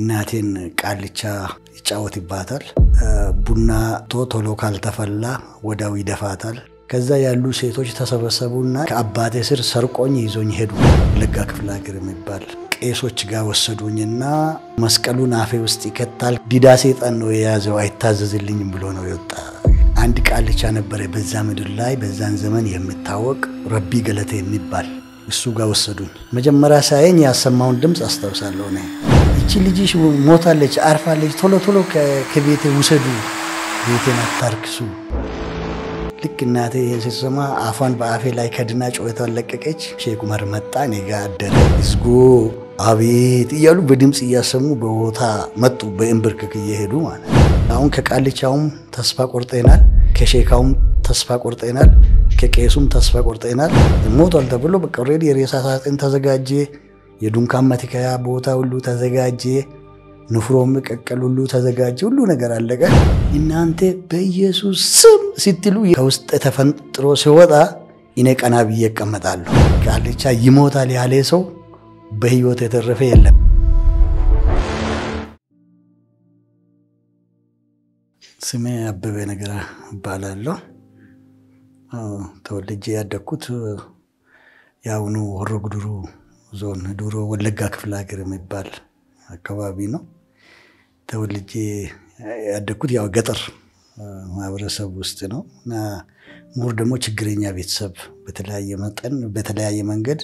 እናቴን ቃልቻ ይጫወትባታል። ቡና ቶሎ ካልተፈላ ወዳው ይደፋታል። ከዛ ያሉ ሴቶች ተሰበሰቡና ከአባቴ ስር ሰርቆኝ ይዞኝ ሄዱ። ለጋ ክፍለ ሀገር የሚባል ቄሶች ጋር ወሰዱኝና መስቀሉን አፌ ውስጥ ይከታል። ዲዳ ሴጠን ነው የያዘው አይታዘዝልኝም ብሎ ነው የወጣ። አንድ ቃልቻ ነበረ በዛ ምድር ላይ በዛን ዘመን የሚታወቅ ረቢ ገለቴ የሚባል እሱ ጋር ወሰዱኝ። መጀመሪያ ሳየኝ ያሰማውን ድምፅ አስታውሳለሁ ነ እቺ ልጅሽ ሞታለች፣ አርፋለች፣ ቶሎ ቶሎ ከቤቴ ውሰዱ፣ ቤቴን አታርክሱ። ልክ እናቴ ይህን ስትሰማ አፏን በአፌ ላይ ከድና ጩኸቷን ለቀቀች። ሼክ ዑመር መጣ፣ እኔ ጋ አደረ። ህዝቡ አቤት እያሉ በድምፅ እያሰሙ በቦታ መጡ፣ በእንብርክክ እየሄዱ ማለት አሁን ከቃልቻውም ተስፋ ቆርጠናል፣ ከሼካውም ተስፋ ቆርጠናል፣ ከቄሱም ተስፋ ቆርጠናል። ሞቷል ተብሎ በቃ ኦልሬዲ የሬሳ ሳጥን ተዘጋጀ። የዱንካን መትከያ ቦታ ሁሉ ተዘጋጀ። ንፍሮ መቀቀል ሁሉ ተዘጋጀ። ሁሉ ነገር አለቀ። እናንተ በኢየሱስ ስም ስትሉ ከውስጥ ተፈንጥሮ ሲወጣ እኔ ቀና ብዬ እቀመጣለሁ። ቃልቻ ይሞታል ያለ ሰው በህይወት የተረፈ የለም። ስሜ አበበ ነገር እባላለሁ። ተወልጄ ያደግኩት የአሁኑ ሆሮ ጉድሩ ዞን ድሮ ወለጋ ክፍለ ሀገር የሚባል አካባቢ ነው ተወልጄ ያደግኩት ያው ገጠር ማህበረሰብ ውስጥ ነው እና ሙር ደግሞ ችግረኛ ቤተሰብ በተለያየ መጠን በተለያየ መንገድ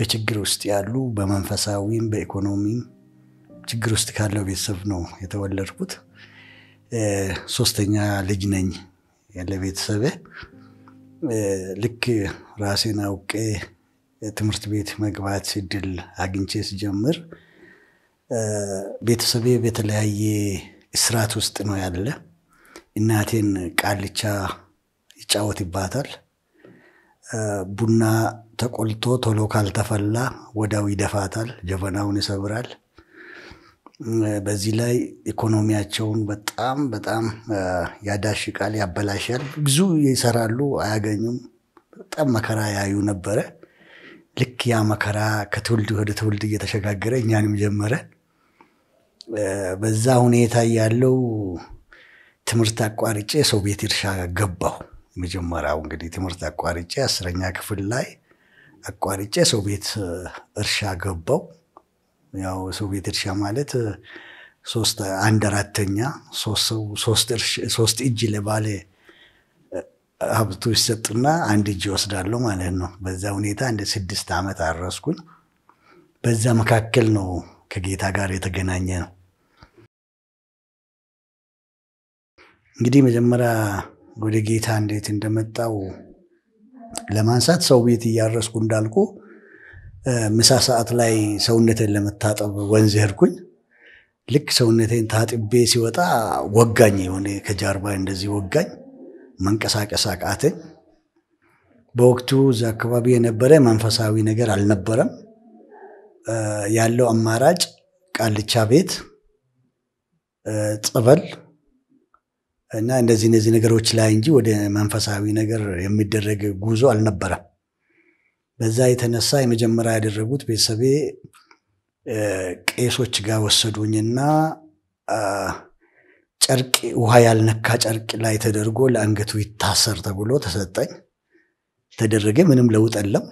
በችግር ውስጥ ያሉ በመንፈሳዊም በኢኮኖሚም ችግር ውስጥ ካለው ቤተሰብ ነው የተወለድኩት። ሶስተኛ ልጅ ነኝ ቤተሰብ ልክ ራሴን አውቄ ትምህርት ቤት መግባት እድል አግኝቼ ስጀምር ቤተሰቤ በተለያየ እስራት ውስጥ ነው ያለ። እናቴን ቃልቻ ይጫወትባታል። ቡና ተቆልቶ ቶሎ ካልተፈላ ወዳው ይደፋታል፣ ጀበናውን ይሰብራል። በዚህ ላይ ኢኮኖሚያቸውን በጣም በጣም ያዳሽቃል፣ ያበላሻል። ብዙ ይሰራሉ፣ አያገኙም። በጣም መከራ ያዩ ነበረ። ልክ ያ መከራ ከትውልድ ወደ ትውልድ እየተሸጋገረ እኛንም ጀመረ። በዛ ሁኔታ ያለው ትምህርት አቋርጬ ሰው ቤት እርሻ ገባሁ። መጀመሪያው እንግዲህ ትምህርት አቋርጬ አስረኛ ክፍል ላይ አቋርጬ ሰው ቤት እርሻ ገባው። ያው ሰው ቤት እርሻ ማለት ሶስት አንድ አራተኛ ሶስት እጅ ለባለ ሀብቱ ይሰጡና አንድ እጅ ይወስዳለሁ ማለት ነው። በዛ ሁኔታ እንደ ስድስት ዓመት አረስኩኝ። በዛ መካከል ነው ከጌታ ጋር የተገናኘ ነው። እንግዲህ መጀመሪያ ወደ ጌታ እንዴት እንደመጣው ለማንሳት ሰው ቤት እያረስኩ እንዳልኩ ምሳ ሰዓት ላይ ሰውነትን ለመታጠብ ወንዝ ሄድኩኝ። ልክ ሰውነቴን ታጥቤ ሲወጣ ወጋኝ፣ የሆነ ከጀርባ እንደዚህ ወጋኝ። መንቀሳቀስ አቃተ። በወቅቱ እዛ አካባቢ የነበረ መንፈሳዊ ነገር አልነበረም። ያለው አማራጭ ቃልቻ ቤት፣ ጸበል እና እንደዚህ እነዚህ ነገሮች ላይ እንጂ ወደ መንፈሳዊ ነገር የሚደረግ ጉዞ አልነበረም። በዛ የተነሳ የመጀመሪያ ያደረጉት ቤተሰቤ ቄሶች ጋር ወሰዱኝና ጨርቅ ውሃ ያልነካ ጨርቅ ላይ ተደርጎ ለአንገቱ ይታሰር ተብሎ ተሰጠኝ። ተደረገ። ምንም ለውጥ የለም።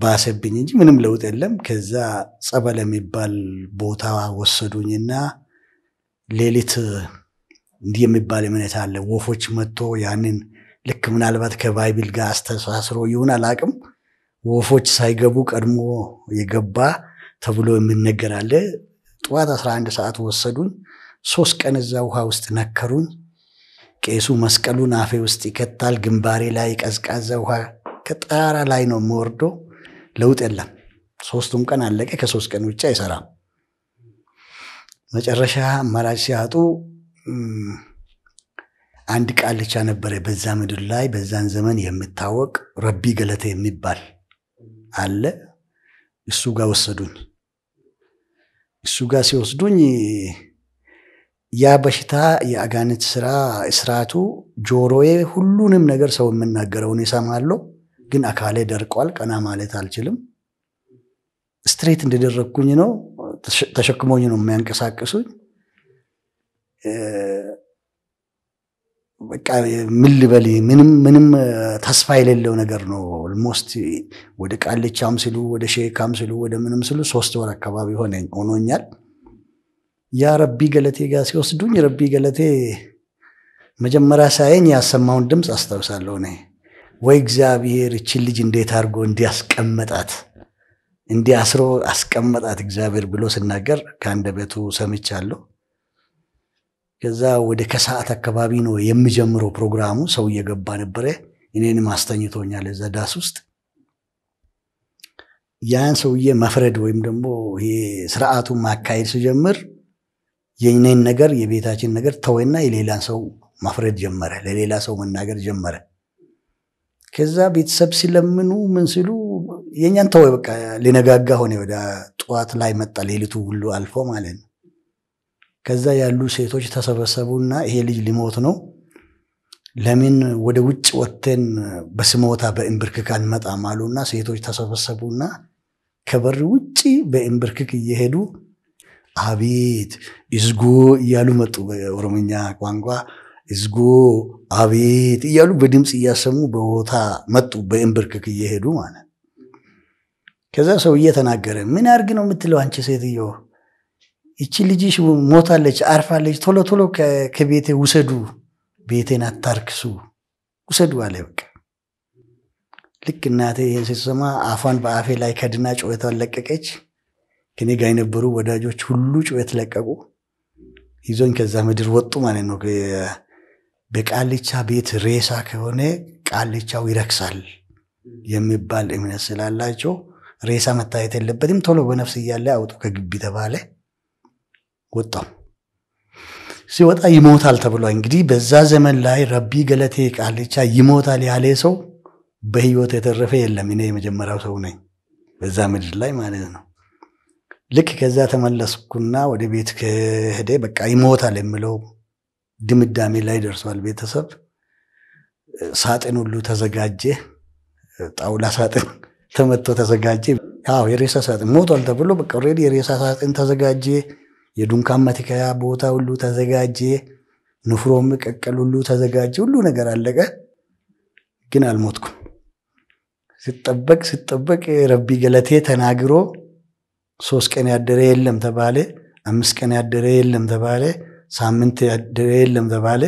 ባሰብኝ እንጂ ምንም ለውጥ የለም። ከዛ ጸበል የሚባል ቦታ ወሰዱኝና ሌሊት እንዲህ የሚባል እምነት አለ። ወፎች መጥቶ ያንን ልክ ምናልባት ከባይብል ጋር አስተሳስሮ ይሁን አላቅም፣ ወፎች ሳይገቡ ቀድሞ የገባ ተብሎ የምነገር አለ። ጠዋት 11 ሰዓት ወሰዱኝ። ሶስት ቀን እዛ ውሃ ውስጥ ነከሩኝ። ቄሱ መስቀሉን አፌ ውስጥ ይከታል። ግንባሬ ላይ ቀዝቃዛ ውሃ ከጣራ ላይ ነው የምወርዶ። ለውጥ የለም። ሶስቱም ቀን አለቀ። ከሶስት ቀን ውጭ አይሰራም። መጨረሻ አማራጭ ሲያጡ አንድ ቃልቻ ነበረ በዛ ምድር ላይ በዛን ዘመን የምታወቅ ረቢ ገለተ የሚባል አለ። እሱ ጋር ወሰዱኝ። እሱ ጋር ሲወስዱኝ ያ በሽታ የአጋንት ስራ እስራቱ ጆሮዬ ሁሉንም ነገር ሰው የምናገረውን ይሰማለሁ፣ ግን አካሌ ደርቋል። ቀና ማለት አልችልም። ስትሬት እንደደረግኩኝ ነው ተሸክሞኝ ነው የሚያንቀሳቅሱኝ። በቃ ምን ልበል ምንም ምንም ተስፋ የሌለው ነገር ነው። ኦልሞስት ወደ ቃልቻም ስሉ ወደ ሼካም ስሉ ወደ ምንም ስሉ ሶስት ወር አካባቢ ሆኖኛል። ያ ረቢ ገለቴ ጋር ሲወስዱኝ ረቢ ገለቴ መጀመሪያ ሳየኝ ያሰማውን ድምፅ አስታውሳለሁ። እኔ ወይ እግዚአብሔር እችን ልጅ እንዴት አድርጎ እንዲያስቀመጣት እንዲ አስሮ አስቀመጣት እግዚአብሔር ብሎ ስናገር ከአንደበቱ ሰምቻለሁ። ከዛ ወደ ከሰዓት አካባቢ ነው የሚጀምረው ፕሮግራሙ። ሰው እየገባ ነበረ። እኔንም አስተኝቶኛል እዛ ዳስ ውስጥ። ያን ሰውዬ መፍረድ ወይም ደግሞ ይሄ ስርዓቱን ማካሄድ ስጀምር የኔን ነገር የቤታችን ነገር ተወና የሌላን ሰው መፍረድ ጀመረ፣ ለሌላ ሰው መናገር ጀመረ። ከዛ ቤተሰብ ሲለምኑ ምን ሲሉ የእኛን ተወ በቃ ሊነጋጋ ሆነ። ወደ ጠዋት ላይ መጣ፣ ሌሊቱ ሁሉ አልፎ ማለት ነው። ከዛ ያሉ ሴቶች ተሰበሰቡና ይሄ ልጅ ሊሞት ነው፣ ለምን ወደ ውጭ ወጥተን በስሞታ በእንብርክክ አንመጣም አሉና ሴቶች ተሰበሰቡና ከበር ውጭ በእንብርክክ እየሄዱ አቤት እዝጎ እያሉ መጡ። በኦሮምኛ ቋንቋ እዝጎ አቤት እያሉ በድምፅ እያሰሙ በቦታ መጡ፣ በእንብርክክ እየሄዱ ማለት። ከዛ ሰው እየተናገረ ምን አርግ ነው የምትለው አንቺ ሴትዮ? እቺ ልጅሽ ሞታለች፣ አርፋለች፣ ቶሎ ቶሎ ከቤቴ ውሰዱ፣ ቤቴን አታርክሱ፣ ውሰዱ አለ። በቃ ልክ እናቴ ይህን ስትሰማ አፏን በአፌ ላይ ከድና ጩኸቷን ለቀቀች። ከኔ ጋር የነበሩ ወዳጆች ሁሉ ጩኸት ለቀቁ። ይዞኝ ከዛ ምድር ወጡ ማለት ነው። በቃልቻ ቤት ሬሳ ከሆነ ቃልቻው ይረክሳል የሚባል እምነት ስላላቸው ሬሳ መታየት የለበትም፣ ቶሎ በነፍስ እያለ አውጡ ከግቢ ተባለ። ወጣው። ሲወጣ ይሞታል ተብሏል። እንግዲህ በዛ ዘመን ላይ ረቢ ገለቴ ቃልቻ ይሞታል ያለ ሰው በህይወት የተረፈ የለም። እኔ የመጀመሪያው ሰው ነኝ በዛ ምድር ላይ ማለት ነው። ልክ ከዛ ተመለስኩና ወደ ቤት ከሄደ በቃ ይሞታል የምለው ድምዳሜ ላይ ደርሷል። ቤተሰብ ሳጥን ሁሉ ተዘጋጀ። ጣውላ ሳጥን ተመቶ ተዘጋጀ። የሬሳ ሳጥን ሞቷል ተብሎ በቃ ኦልሬዲ የሬሳ ሳጥን ተዘጋጀ። የዱንካን መትከያ ቦታ ሁሉ ተዘጋጀ። ንፍሮ መቀቀል ሁሉ ተዘጋጀ። ሁሉ ነገር አለቀ። ግን አልሞትኩም። ስጠበቅ ስጠበቅ ረቢ ገለቴ ተናግሮ ሶስት ቀን ያደረ የለም ተባለ። አምስት ቀን ያደረ የለም ተባለ። ሳምንት ያደረ የለም ተባለ።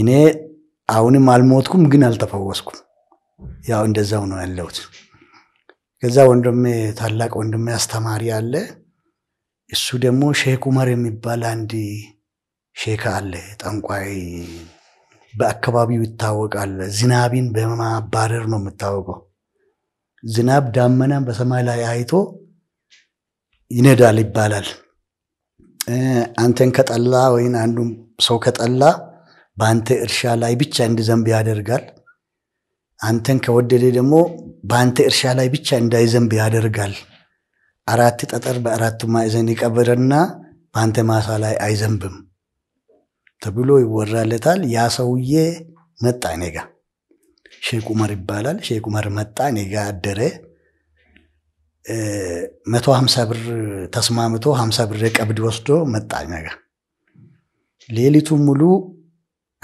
እኔ አሁንም አልሞትኩም፣ ግን አልተፈወስኩም። ያው እንደዛው ነው ያለሁት። ከዛ ወንድሜ ታላቅ ወንድሜ አስተማሪ አለ እሱ ደግሞ ሼክ ኡመር የሚባል አንድ ሼክ አለ፣ ጠንቋይ በአካባቢው ይታወቃል። ዝናብን በማባረር ነው የምታወቀው። ዝናብ ዳመናን በሰማይ ላይ አይቶ ይነዳል ይባላል። አንተን ከጠላ ወይም አንዱ ሰው ከጠላ በአንተ እርሻ ላይ ብቻ እንዲዘንብ ያደርጋል። አንተን ከወደደ ደግሞ በአንተ እርሻ ላይ ብቻ እንዳይዘንብ ያደርጋል። አራት ጠጠር በአራቱ ማዕዘን ይቀብርና በአንተ ማሳ ላይ አይዘንብም ተብሎ ይወራለታል። ያ ሰውዬ መጣ እኔ ጋ ሼክ ይባላል። ሼክ ኡመር መጣ እኔ ጋ አደረ። መቶ ሀምሳ ብር ተስማምቶ ሀምሳ ብር ቀብድ ወስዶ መጣ እኛ ጋ ሌሊቱ ሙሉ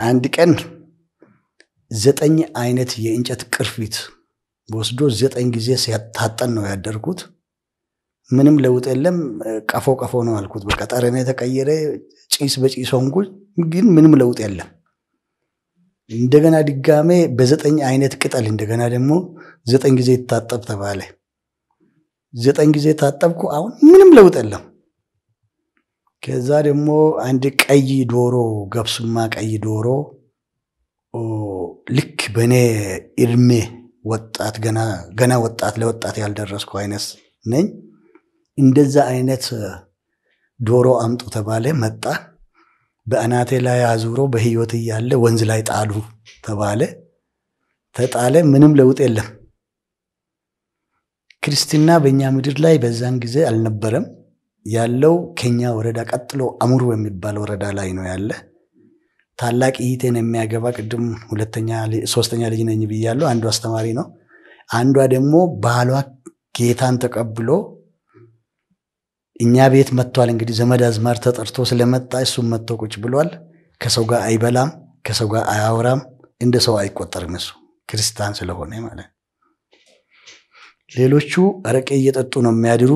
አንድ ቀን ዘጠኝ አይነት የእንጨት ቅርፊት ወስዶ ዘጠኝ ጊዜ ሲያታጠን ነው ያደርጉት። ምንም ለውጥ የለም። ቀፎ ቀፎ ነው አልኩት። በቃ ጠረነ የተቀየረ ጭስ በጭስ ሆንኩ፣ ግን ምንም ለውጥ የለም። እንደገና ድጋሜ በዘጠኝ አይነት ቅጠል እንደገና ደግሞ ዘጠኝ ጊዜ ይታጠብ ተባለ። ዘጠኝ ጊዜ ታጠብኩ፣ አሁን ምንም ለውጥ የለም። ከዛ ደግሞ አንድ ቀይ ዶሮ ገብሱማ ቀይ ዶሮ ልክ በእኔ እድሜ ወጣት ገና ወጣት ለወጣት ያልደረስኩ አይነት ነኝ እንደዛ አይነት ዶሮ አምጡ ተባለ፣ መጣ። በአናቴ ላይ አዙሮ በህይወት እያለ ወንዝ ላይ ጣሉ ተባለ፣ ተጣለ። ምንም ለውጥ የለም። ክርስትና በእኛ ምድር ላይ በዛን ጊዜ አልነበረም። ያለው ከኛ ወረዳ ቀጥሎ አሙር በሚባል ወረዳ ላይ ነው ያለ። ታላቅ ይህቴን የሚያገባ ቅድም ሶስተኛ ልጅ ነኝ ብያለሁ። አንዱ አስተማሪ ነው። አንዷ ደግሞ ባሏ ጌታን ተቀብሎ እኛ ቤት መጥቷል። እንግዲህ ዘመድ አዝማር ተጠርቶ ስለመጣ እሱም መጥቶ ቁጭ ብሏል። ከሰው ጋር አይበላም፣ ከሰው ጋር አያወራም፣ እንደ ሰው አይቆጠርም። እሱ ክርስቲያን ስለሆነ ማለት ሌሎቹ አረቄ እየጠጡ ነው የሚያድሩ፣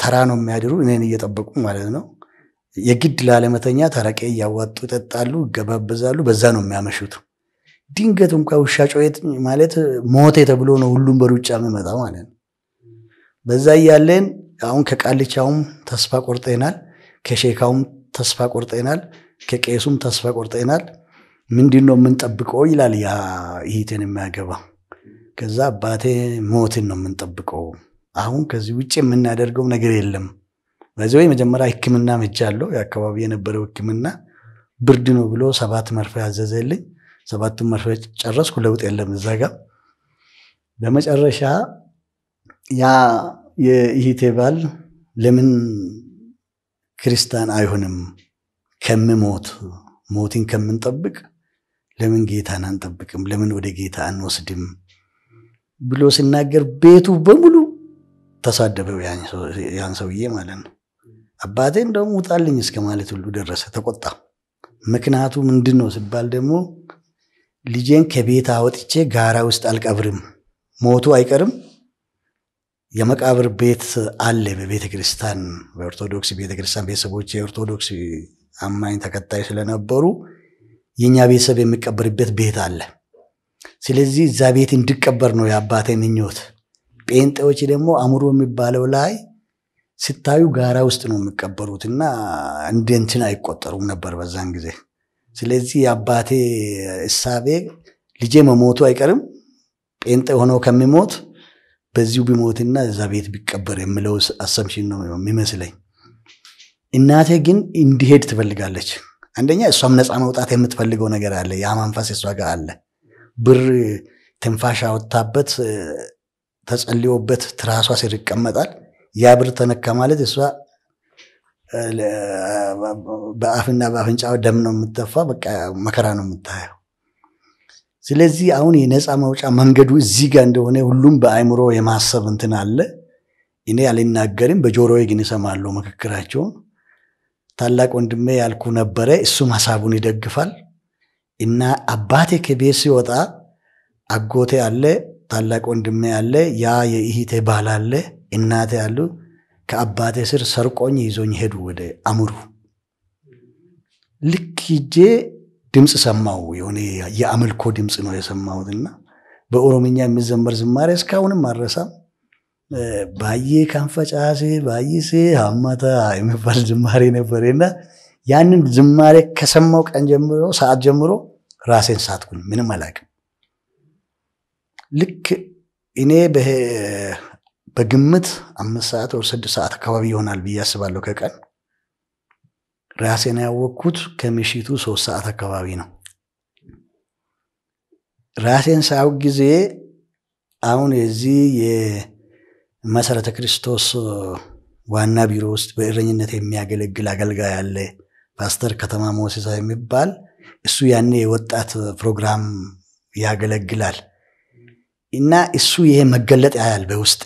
ተራ ነው የሚያድሩ፣ እኔን እየጠበቁ ማለት ነው። የግድ ላለመተኛ አረቄ እያዋጡ ይጠጣሉ፣ ይገባበዛሉ። በዛ ነው የሚያመሹት። ድንገት እንኳ ውሻ ጮኸት ማለት ሞቴ ተብሎ ነው ሁሉም በሩጫ የሚመጣው ማለት ነው። በዛ እያለን አሁን ከቃልቻውም ተስፋ ቆርጠናል፣ ከሼካውም ተስፋ ቆርጠናል፣ ከቄሱም ተስፋ ቆርጠናል። ምንድን ነው የምንጠብቀው ይላል ያ ይህትን የሚያገባ ከዛ አባቴ ሞትን ነው የምንጠብቀው። አሁን ከዚህ ውጭ የምናደርገው ነገር የለም። በዚህ ወይ መጀመሪያ ሕክምና አለው የአካባቢ የነበረው ሕክምና ብርድ ነው ብሎ ሰባት መርፌ ያዘዘልኝ። ሰባቱን መርፌ ጨረስኩ። ለውጥ የለም እዛ ጋር በመጨረሻ ያ የኢቴ ባል ለምን ክርስቲያን አይሆንም? ከምሞት ሞትን ከምንጠብቅ ለምን ጌታን አንጠብቅም? ለምን ወደ ጌታ አንወስድም? ብሎ ሲናገር ቤቱ በሙሉ ተሳደበው ያን ሰውዬ ማለት ነው። አባቴ እንደውም ውጣልኝ እስከ ማለት ሁሉ ደረሰ። ተቆጣ። ምክንያቱ ምንድን ነው ሲባል ደግሞ ልጄን ከቤት አወጥቼ ጋራ ውስጥ አልቀብርም፣ ሞቱ አይቀርም የመቃብር ቤት አለ በቤተ ክርስቲያን በኦርቶዶክስ ቤተ ክርስቲያን ቤተሰቦች የኦርቶዶክስ አማኝ ተከታይ ስለነበሩ የእኛ ቤተሰብ የሚቀበርበት ቤት አለ። ስለዚህ እዛ ቤት እንዲቀበር ነው የአባቴ ምኞት። ጴንጤዎች ደግሞ አእምሮ የሚባለው ላይ ስታዩ ጋራ ውስጥ ነው የሚቀበሩት እና እንደ እንትን አይቆጠሩም ነበር በዛን ጊዜ። ስለዚህ የአባቴ እሳቤ ልጄ መሞቱ አይቀርም ጴንጤ ሆኖ ከሚሞት በዚሁ ቢሞትና እዛ ቤት ቢቀበር የምለው አሰምሽን ነው የሚመስለኝ። እናቴ ግን እንዲሄድ ትፈልጋለች። አንደኛ እሷም ነፃ መውጣት የምትፈልገው ነገር አለ። ያ መንፈስ እሷ ጋር አለ። ብር ትንፋሽ አወጣበት ተጸልዮበት ትራሷ ስር ይቀመጣል። ያ ብር ተነካ ማለት እሷ በአፍና በአፍንጫ ደም ነው የምትተፋ። በቃ መከራ ነው የምታየው። ስለዚህ አሁን የነፃ ማውጫ መንገዱ እዚህ ጋር እንደሆነ ሁሉም በአእምሮ የማሰብ እንትን አለ። እኔ አልናገርም፣ በጆሮ ግን እሰማለሁ ምክክራቸውን። ታላቅ ወንድሜ ያልኩ ነበረ፣ እሱም ሀሳቡን ይደግፋል እና አባቴ ከቤት ሲወጣ አጎቴ አለ፣ ታላቅ ወንድሜ አለ፣ ያ የእህቴ ባል አለ፣ እናቴ አሉ። ከአባቴ ስር ሰርቆኝ ይዞኝ ሄዱ ወደ አምሩ ልክ ሂጄ ድምፅ ሰማው። የሆነ የአምልኮ ድምፅ ነው የሰማሁትና በኦሮምኛ የሚዘመር ዝማሬ እስካሁንም አረሳም። ባዬ ካንፈጫሴ ባይሴ ሀማታ የሚባል ዝማሬ ነበረና ያንን ዝማሬ ከሰማው ቀን ጀምሮ ሰዓት ጀምሮ ራሴን ሳትኩኝ፣ ምንም አላውቅም። ልክ እኔ በግምት አምስት ሰዓት ወር ስድስት ሰዓት አካባቢ ይሆናል ብዬ አስባለሁ ከቀን ራሴን ያወቅኩት ከምሽቱ ሶስት ሰዓት አካባቢ ነው። ራሴን ሳያውቅ ጊዜ አሁን የዚህ የመሰረተ ክርስቶስ ዋና ቢሮ ውስጥ በእረኝነት የሚያገለግል አገልጋይ ያለ ፓስተር ከተማ ሞሴሳ የሚባል እሱ ያኔ የወጣት ፕሮግራም ያገለግላል እና እሱ ይሄ መገለጥ ያያል በውስጤ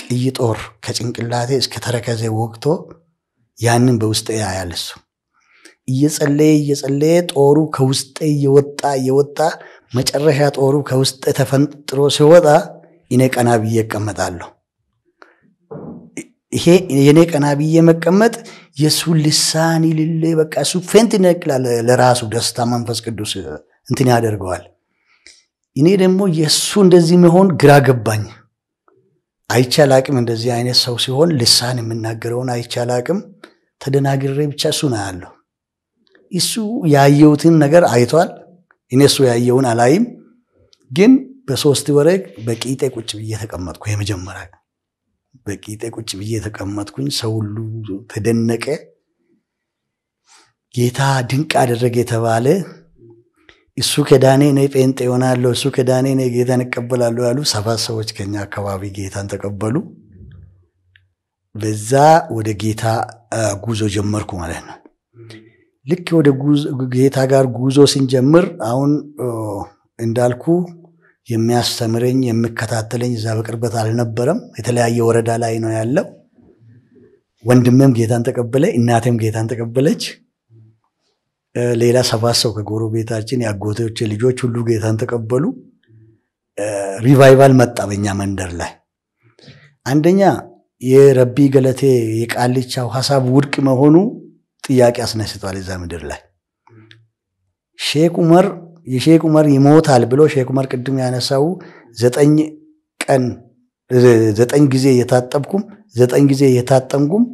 ቅይ ጦር ከጭንቅላቴ እስከ ተረከዜ ወቅቶ ያንን በውስጤ ያያል እሱ እየጸለየ እየጸለየ ጦሩ ከውስጤ እየወጣ እየወጣ መጨረሻ ጦሩ ከውስጤ ተፈንጥሮ ሲወጣ እኔ ቀና ብዬ እቀመጣለሁ። ይሄ የኔ ቀና ብዬ መቀመጥ የእሱ ልሳን ልሌ በቃ እሱ ፌንት ይነቅላል። ለራሱ ደስታ መንፈስ ቅዱስ እንትን ያደርገዋል። እኔ ደግሞ የእሱ እንደዚህ መሆን ግራ ገባኝ። አይቻል አቅም እንደዚህ አይነት ሰው ሲሆን ልሳን የምናገረውን አይቻል አቅም ተደናግሬ ብቻ እሱ እሱን አያለሁ። እሱ ያየሁትን ነገር አይቷል። እኔ እሱ ያየውን አላይም። ግን በሶስት ወረግ በቂጤ ቁጭ ብዬ ተቀመጥኩ። የመጀመሪያ በቂጤ ቁጭ ብዬ ተቀመጥኩኝ። ሰው ሁሉ ተደነቀ። ጌታ ድንቅ አደረገ የተባለ እሱ ከዳኔ እኔ ጴንጤ ይሆናለሁ፣ እሱ ከዳኔ እኔ ጌታን እቀበላለሁ ያሉ ሰባት ሰዎች ከኛ አካባቢ ጌታን ተቀበሉ። በዛ ወደ ጌታ ጉዞ ጀመርኩ ማለት ነው። ልክ ወደ ጌታ ጋር ጉዞ ስንጀምር አሁን እንዳልኩ የሚያስተምረኝ የሚከታተለኝ እዛ በቅርበት አልነበረም። የተለያየ ወረዳ ላይ ነው ያለው። ወንድሜም ጌታን ተቀበለ፣ እናቴም ጌታን ተቀበለች። ሌላ ሰባት ሰው ከጎረቤታችን የአጎቶች ልጆች ሁሉ ጌታን ተቀበሉ። ሪቫይቫል መጣ በኛ መንደር ላይ። አንደኛ የረቢ ገለቴ የቃልቻው ሀሳብ ውድቅ መሆኑ ጥያቄ አስነስቷል እዛ ምድር ላይ ሼክ ዑመር የሼክ ዑመር ይሞታል ብሎ ሼክ ዑመር ቅድም ያነሳው ዘጠኝ ቀን ዘጠኝ ጊዜ የታጠብኩም ዘጠኝ ጊዜ የታጠምኩም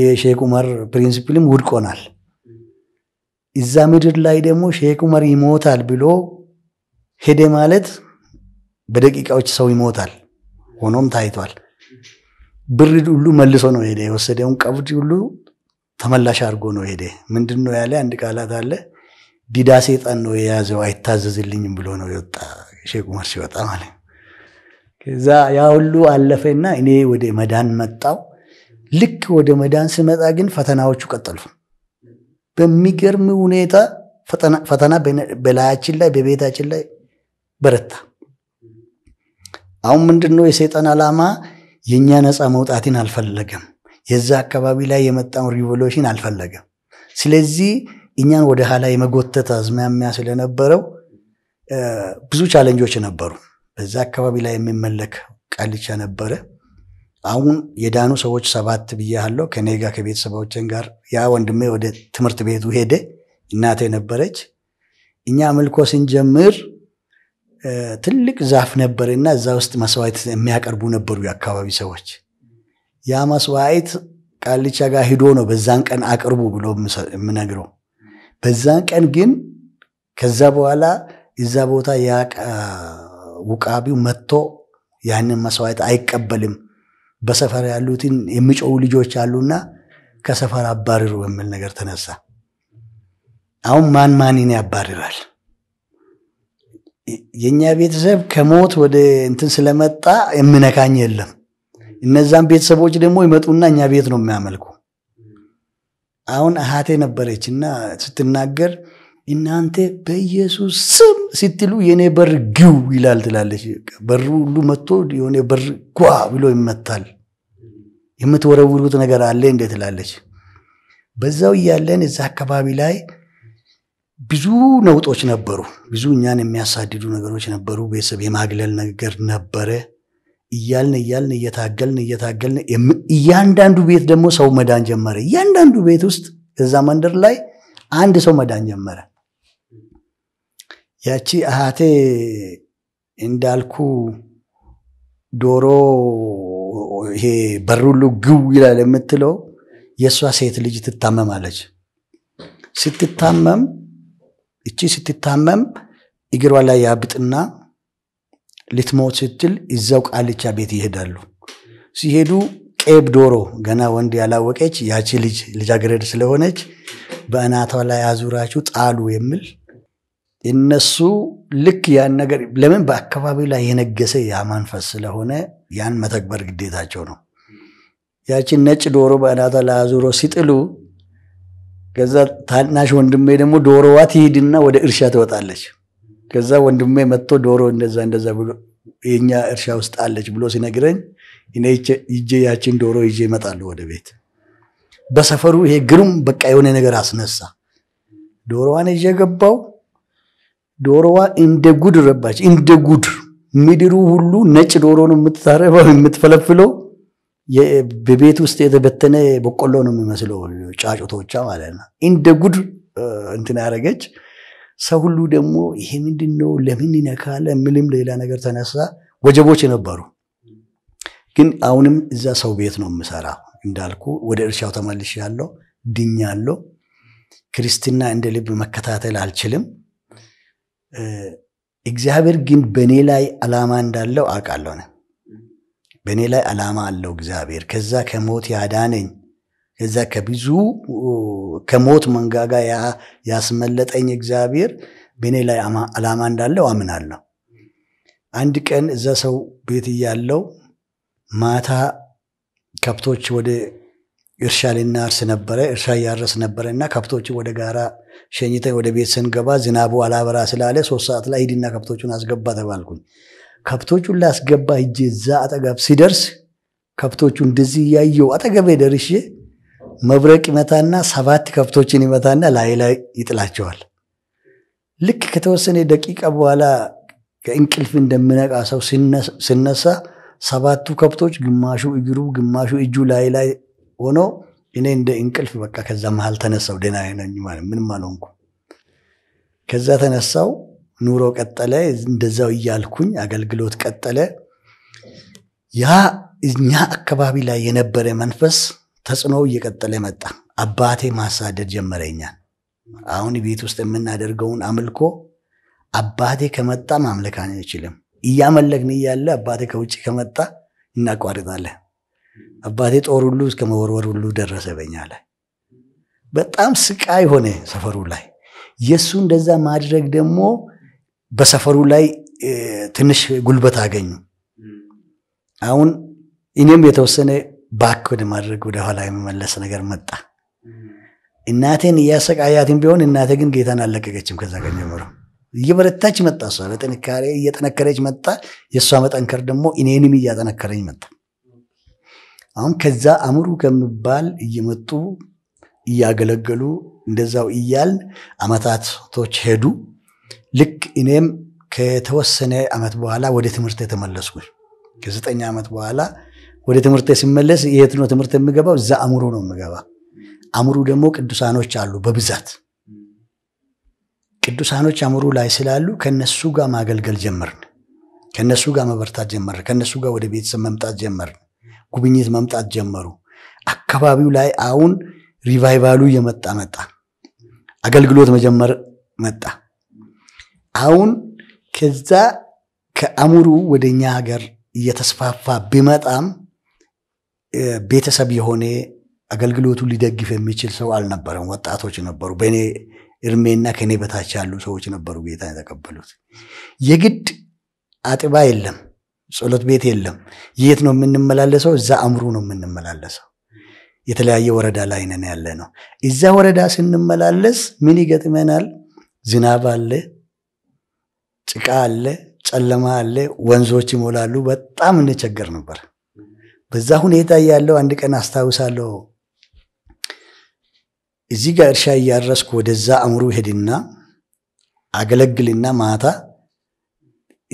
የሼክ ዑመር ፕሪንሲፕልም ውድቆናል። እዛ ምድር ላይ ደግሞ ሼክ ዑመር ይሞታል ብሎ ሄደ ማለት በደቂቃዎች ሰው ይሞታል። ሆኖም ታይቷል። ብር ሁሉ መልሶ ነው ሄደ። የወሰደውን ቀብድ ሁሉ ተመላሽ አድርጎ ነው ሄደ። ምንድን ነው ያለ አንድ ቃላት አለ። ዲዳ ሴጣን ነው የያዘው አይታዘዝልኝም ብሎ ነው የወጣ ሼክ ዑመር ሲወጣ ማለት ከዛ ያ ሁሉ አለፈና እኔ ወደ መዳን መጣው። ልክ ወደ መዳን ስመጣ ግን ፈተናዎቹ ቀጠሉ። በሚገርም ሁኔታ ፈተና በላያችን ላይ በቤታችን ላይ በረታ። አሁን ምንድን ነው የሰይጣን ዓላማ የእኛ ነፃ መውጣትን አልፈለገም። የዛ አካባቢ ላይ የመጣውን ሪቮሉሽን አልፈለገም። ስለዚህ እኛን ወደ ኋላ የመጎተት አዝማሚያ ስለነበረው ብዙ ቻለንጆች ነበሩ። በዛ አካባቢ ላይ የሚመለክ ቃልቻ ነበረ። አሁን የዳኑ ሰዎች ሰባት ብያለው ከኔ ጋር ጋር ያ ወንድሜ ወደ ትምህርት ቤቱ ሄደ። እናቴ ነበረች። እኛ አምልኮ ስንጀምር ትልቅ ዛፍ ነበር እና እዛ ውስጥ መስዋዕት የሚያቀርቡ ነበሩ የአካባቢ ሰዎች። ያ መስዋዕት ቃልቻ ጋር ሂዶ ነው በዛን ቀን አቅርቡ ብሎ የምነግረው። በዛን ቀን ግን ከዛ በኋላ እዛ ቦታ ያ ውቃቢው መጥቶ ያንን መስዋዕት አይቀበልም። በሰፈር ያሉትን የሚጮው ልጆች አሉና ከሰፈር አባርሩ የሚል ነገር ተነሳ። አሁን ማን ማንን ያባርራል? የእኛ ቤተሰብ ከሞት ወደ እንትን ስለመጣ የምነካኝ የለም። እነዛም ቤተሰቦች ደግሞ ይመጡና እኛ ቤት ነው የሚያመልኩ። አሁን አሀቴ ነበረች እና ስትናገር እናንተ በኢየሱስ ስም ስትሉ የኔ በር ግው ይላል ትላለች። በሩ ሁሉ መጥቶ የሆነ በር ጓ ብሎ ይመታል። የምትወረውሩት ነገር አለ እንዴ ትላለች። በዛው እያለን እዛ አካባቢ ላይ ብዙ ነውጦች ነበሩ። ብዙ እኛን የሚያሳድዱ ነገሮች ነበሩ። ቤተሰብ የማግለል ነገር ነበረ። እያልን እያልን እየታገልን እየታገልን እያንዳንዱ ቤት ደግሞ ሰው መዳን ጀመረ። እያንዳንዱ ቤት ውስጥ እዛ መንደር ላይ አንድ ሰው መዳን ጀመረ። ያቺ አሃቴ እንዳልኩ ዶሮ ይሄ በሩሉ ግው ይላል የምትለው የእሷ ሴት ልጅ ትታመማለች። ስትታመም እቺ ስትታመም እግሯ ላይ ያብጥና ልትሞት ስትል እዛው ቃልቻ ቤት ይሄዳሉ። ሲሄዱ ቄብ ዶሮ ገና ወንድ ያላወቀች ያቺ ልጅ ልጃገረድ ስለሆነች በእናቷ ላይ አዙራችሁ ጣሉ የሚል እነሱ ልክ ያን ነገር ለምን በአካባቢው ላይ የነገሰ ያ መንፈስ ስለሆነ ያን መተግበር ግዴታቸው ነው። ያችን ነጭ ዶሮ በእናቷ ላይ አዙሮ ሲጥሉ ከዛ ታናሽ ወንድሜ ደግሞ ዶሮዋ ትሂድና ወደ እርሻ ትወጣለች። ከዛ ወንድሜ መጥቶ ዶሮ እንደዛ እንደዛ ብሎ የኛ እርሻ ውስጥ አለች ብሎ ሲነግረኝ እኔ ይጄ ያችን ዶሮ ይዤ ይመጣሉ ወደ ቤት። በሰፈሩ ይሄ ግሩም በቃ የሆነ ነገር አስነሳ። ዶሮዋን ይዤ ገባው። ዶሮዋ እንደ ጉድ ረባች፣ እንደ ጉድ ምድሩ ሁሉ ነጭ ዶሮ ነው የምትታረበው የምትፈለፍለው። በቤት ውስጥ የተበተነ በቆሎ ነው የሚመስለው ጫጩቶቿ ማለት ነው። እንደ ጉድ እንትን ያደረገች ሰው ሁሉ ደግሞ ይሄ ምንድን ነው ለምን ይነካለ? ምንም ሌላ ነገር ተነሳ። ወጀቦች ነበሩ። ግን አሁንም እዛ ሰው ቤት ነው የምሰራ እንዳልኩ ወደ እርሻው ተመልሻለሁ፣ ድኛለሁ። ክርስትና እንደ ልብ መከታተል አልችልም። እግዚአብሔር ግን በእኔ ላይ አላማ እንዳለው አውቃለሁ። በእኔ ላይ አላማ አለው እግዚአብሔር ከዛ ከሞት ያዳነኝ ከዛ ከብዙ ከሞት መንጋጋ ያስመለጠኝ እግዚአብሔር በእኔ ላይ ዓላማ እንዳለው አምናለሁ። አንድ ቀን እዛ ሰው ቤት እያለው ማታ ከብቶች ወደ እርሻ ልናርስ ነበረ። እርሻ እያረስ ነበረ እና ከብቶች ወደ ጋራ ሸኝተኝ ወደ ቤት ስንገባ ዝናቡ አላበራ ስላለ ሶስት ሰዓት ላይ ሂድና ከብቶቹን አስገባ ተባልኩኝ። ከብቶቹን ላስገባ ሂጄ እዛ አጠገብ ሲደርስ ከብቶቹ እንደዚህ እያየው አጠገቤ ደርሼ መብረቅ ይመታና ሰባት ከብቶችን ይመታና ላይ ላይ ይጥላቸዋል። ልክ ከተወሰነ ደቂቃ በኋላ ከእንቅልፍ እንደምነቃ ሰው ስነሳ ሰባቱ ከብቶች ግማሹ እግሩ ግማሹ እጁ ላይ ላይ ሆኖ እኔ እንደ እንቅልፍ በቃ ከዛ መሀል ተነሳው። ደህና ነኝ ማለት ምንም አልሆንኩ። ከዛ ተነሳው፣ ኑሮ ቀጠለ። እንደዛው እያልኩኝ አገልግሎት ቀጠለ። ያ እኛ አካባቢ ላይ የነበረ መንፈስ ተጽዕኖው እየቀጠለ መጣ። አባቴ ማሳደድ ጀመረኛል። አሁን ቤት ውስጥ የምናደርገውን አምልኮ አባቴ ከመጣ ማምለክ አንችልም። እያመለክን እያለ አባቴ ከውጭ ከመጣ እናቋርጣለን። አባቴ ጦር ሁሉ እስከ መወርወር ሁሉ ደረሰ በኛ ላይ። በጣም ስቃይ ሆነ ሰፈሩ ላይ። የእሱ እንደዛ ማድረግ ደግሞ በሰፈሩ ላይ ትንሽ ጉልበት አገኙ። አሁን እኔም የተወሰነ ባክ ወደ ማድረግ ወደ ኋላ የመመለስ ነገር መጣ። እናቴን እያሰቃያትን ቢሆን እናቴ ግን ጌታን አለቀቀችም። ከዛ ቀን ጀምሮ እየበረታች መጣ። እሷ በጥንካሬ እየጠነከረች መጣ። የእሷ መጠንከር ደግሞ እኔንም እያጠነከረኝ መጣ። አሁን ከዛ አምሩ ከሚባል እየመጡ እያገለገሉ እንደዛው እያል አመታቶች ሄዱ። ልክ እኔም ከተወሰነ አመት በኋላ ወደ ትምህርት የተመለስኩ ከዘጠኝ ዓመት በኋላ ወደ ትምህርት ሲመለስ የት ነው ትምህርት የምገባው? እዛ አእምሮ ነው የምገባ። አእምሩ ደግሞ ቅዱሳኖች አሉ በብዛት ቅዱሳኖች አእምሩ ላይ ስላሉ ከነሱ ጋር ማገልገል ጀመርን። ከነሱ ጋር መበርታት ጀመርን። ከነሱ ጋር ወደ ቤተሰብ መምጣት ጀመርን። ጉብኝት መምጣት ጀመሩ። አካባቢው ላይ አሁን ሪቫይቫሉ እየመጣ መጣ። አገልግሎት መጀመር መጣ። አሁን ከዛ ከአእምሩ ወደ እኛ ሀገር እየተስፋፋ ቢመጣም ቤተሰብ የሆነ አገልግሎቱን ሊደግፍ የሚችል ሰው አልነበረም። ወጣቶች ነበሩ። በእኔ እድሜና ከእኔ በታች ያሉ ሰዎች ነበሩ ጌታ የተቀበሉት። የግድ አጥባ የለም፣ ጸሎት ቤት የለም። የት ነው የምንመላለሰው? እዛ አእምሩ ነው የምንመላለሰው። የተለያየ ወረዳ ላይ ነን ያለ ነው። እዛ ወረዳ ስንመላለስ ምን ይገጥመናል? ዝናብ አለ፣ ጭቃ አለ፣ ጨለማ አለ፣ ወንዞች ይሞላሉ። በጣም እንቸገር ነበር። በዛ ሁኔታ ያለው አንድ ቀን አስታውሳለሁ እዚህ ጋር እርሻ እያረስኩ ወደዛ አእምሩ ሄድና አገለግልና ማታ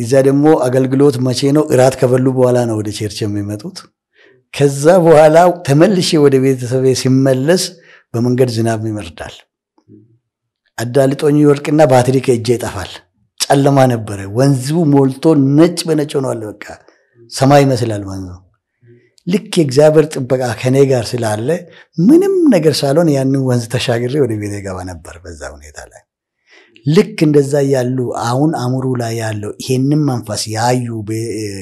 እዛ ደግሞ አገልግሎት መቼ ነው? እራት ከበሉ በኋላ ነው ወደ ቸርች የሚመጡት። ከዛ በኋላ ተመልሼ ወደ ቤተሰቤ ሲመለስ በመንገድ ዝናብ ይመርዳል። አዳልጦኝ ይወድቅና ባትሪ ከእጄ ይጠፋል። ጨለማ ነበረ። ወንዙ ሞልቶ ነጭ በነጭ ሆኗል። በቃ ሰማይ ይመስላል ወንዙ። ልክ የእግዚአብሔር ጥበቃ ከኔ ጋር ስላለ ምንም ነገር ሳልሆን ያንን ወንዝ ተሻግሬ ወደ ቤት ገባ ነበር። በዛ ሁኔታ ላይ ልክ እንደዛ ያሉ አሁን አእምሮ ላይ ያለው ይሄንን መንፈስ ያዩ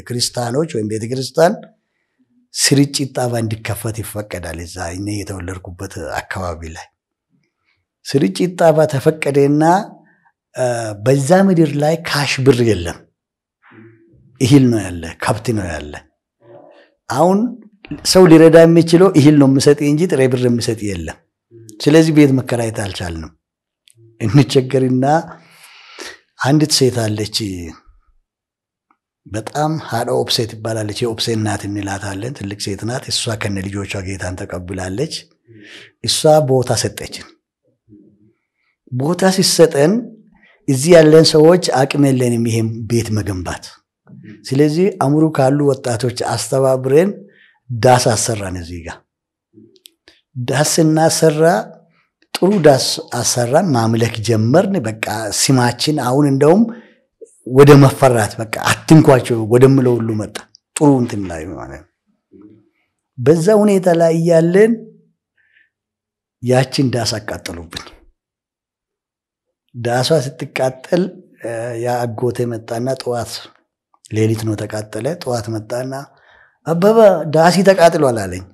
ክርስቲያኖች ወይም ቤተክርስቲያን ስርጭት ጣባ እንዲከፈት ይፈቀዳል። እዛ እኔ የተወለድኩበት አካባቢ ላይ ስርጭት ጣባ ተፈቀደና በዛ ምድር ላይ ካሽ ብር የለም። እህል ነው ያለ፣ ከብት ነው ያለ አሁን ሰው ሊረዳ የሚችለው ይህል ነው የምሰጥ እንጂ ጥሬ ብር የምሰጥ የለም። ስለዚህ ቤት መከራየት አልቻልንም። እንቸገርና አንዲት ሴት አለች በጣም ሀዳ ኦፕሴት ትባላለች። የኦፕሴት ናት እንላታለን። ትልቅ ሴት ናት። እሷ ከነ ልጆቿ ጌታን ተቀብላለች። እሷ ቦታ ሰጠችን። ቦታ ሲሰጠን እዚህ ያለን ሰዎች አቅም የለንም ይሄም ቤት መገንባት ስለዚህ አእምሮ ካሉ ወጣቶች አስተባብረን ዳስ አሰራን። እዚህ ጋ ዳስ ስናሰራ ጥሩ ዳስ አሰራን፣ ማምለክ ጀመርን። በቃ ስማችን አሁን እንደውም ወደ መፈራት በቃ አትንኳቸው ወደምለው ሁሉ መጣ። ጥሩ እንትን ላይ ማለት በዛ ሁኔታ ላይ እያለን ያችን ዳስ አቃጠሉብን። ዳሷ ስትቃጠል ያ አጎቴ መጣና ጠዋት ሌሊት ነው ተቃጠለ። ጠዋት መጣና አበበ ዳሲ ተቃጥሏል አለኝ።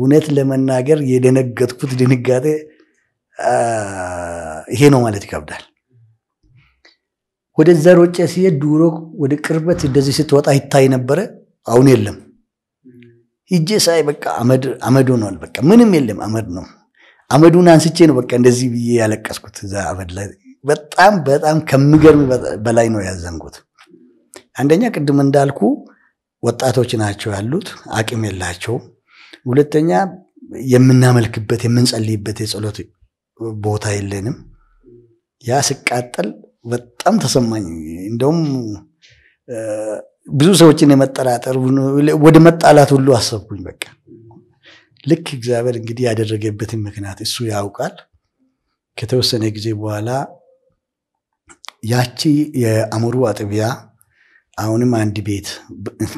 እውነት ለመናገር የደነገጥኩት ድንጋጤ ይሄ ነው ማለት ይከብዳል። ወደዛ ሮጬ ሲሄድ ዱሮ ወደ ቅርበት እንደዚህ ስትወጣ ይታይ ነበረ። አሁን የለም። ሂጄ ሳይ በቃ አመድ ሆኗል። በቃ ምንም የለም፣ አመድ ነው። አመዱን አንስቼ ነው በቃ እንደዚህ ብዬ ያለቀስኩት እዛ አመድ ላይ። በጣም በጣም ከሚገርም በላይ ነው ያዘንኩት። አንደኛ ቅድም እንዳልኩ ወጣቶች ናቸው ያሉት፣ አቅም የላቸውም። ሁለተኛ የምናመልክበት የምንጸልይበት የጸሎት ቦታ የለንም። ያ ስቃጠል በጣም ተሰማኝ። እንደውም ብዙ ሰዎችን የመጠራጠር ወደ መጣላት ሁሉ አሰብኩኝ። በቃ ልክ እግዚአብሔር እንግዲህ ያደረገበትን ምክንያት እሱ ያውቃል። ከተወሰነ ጊዜ በኋላ ያቺ የአእምሮ አጥቢያ አሁንም አንድ ቤት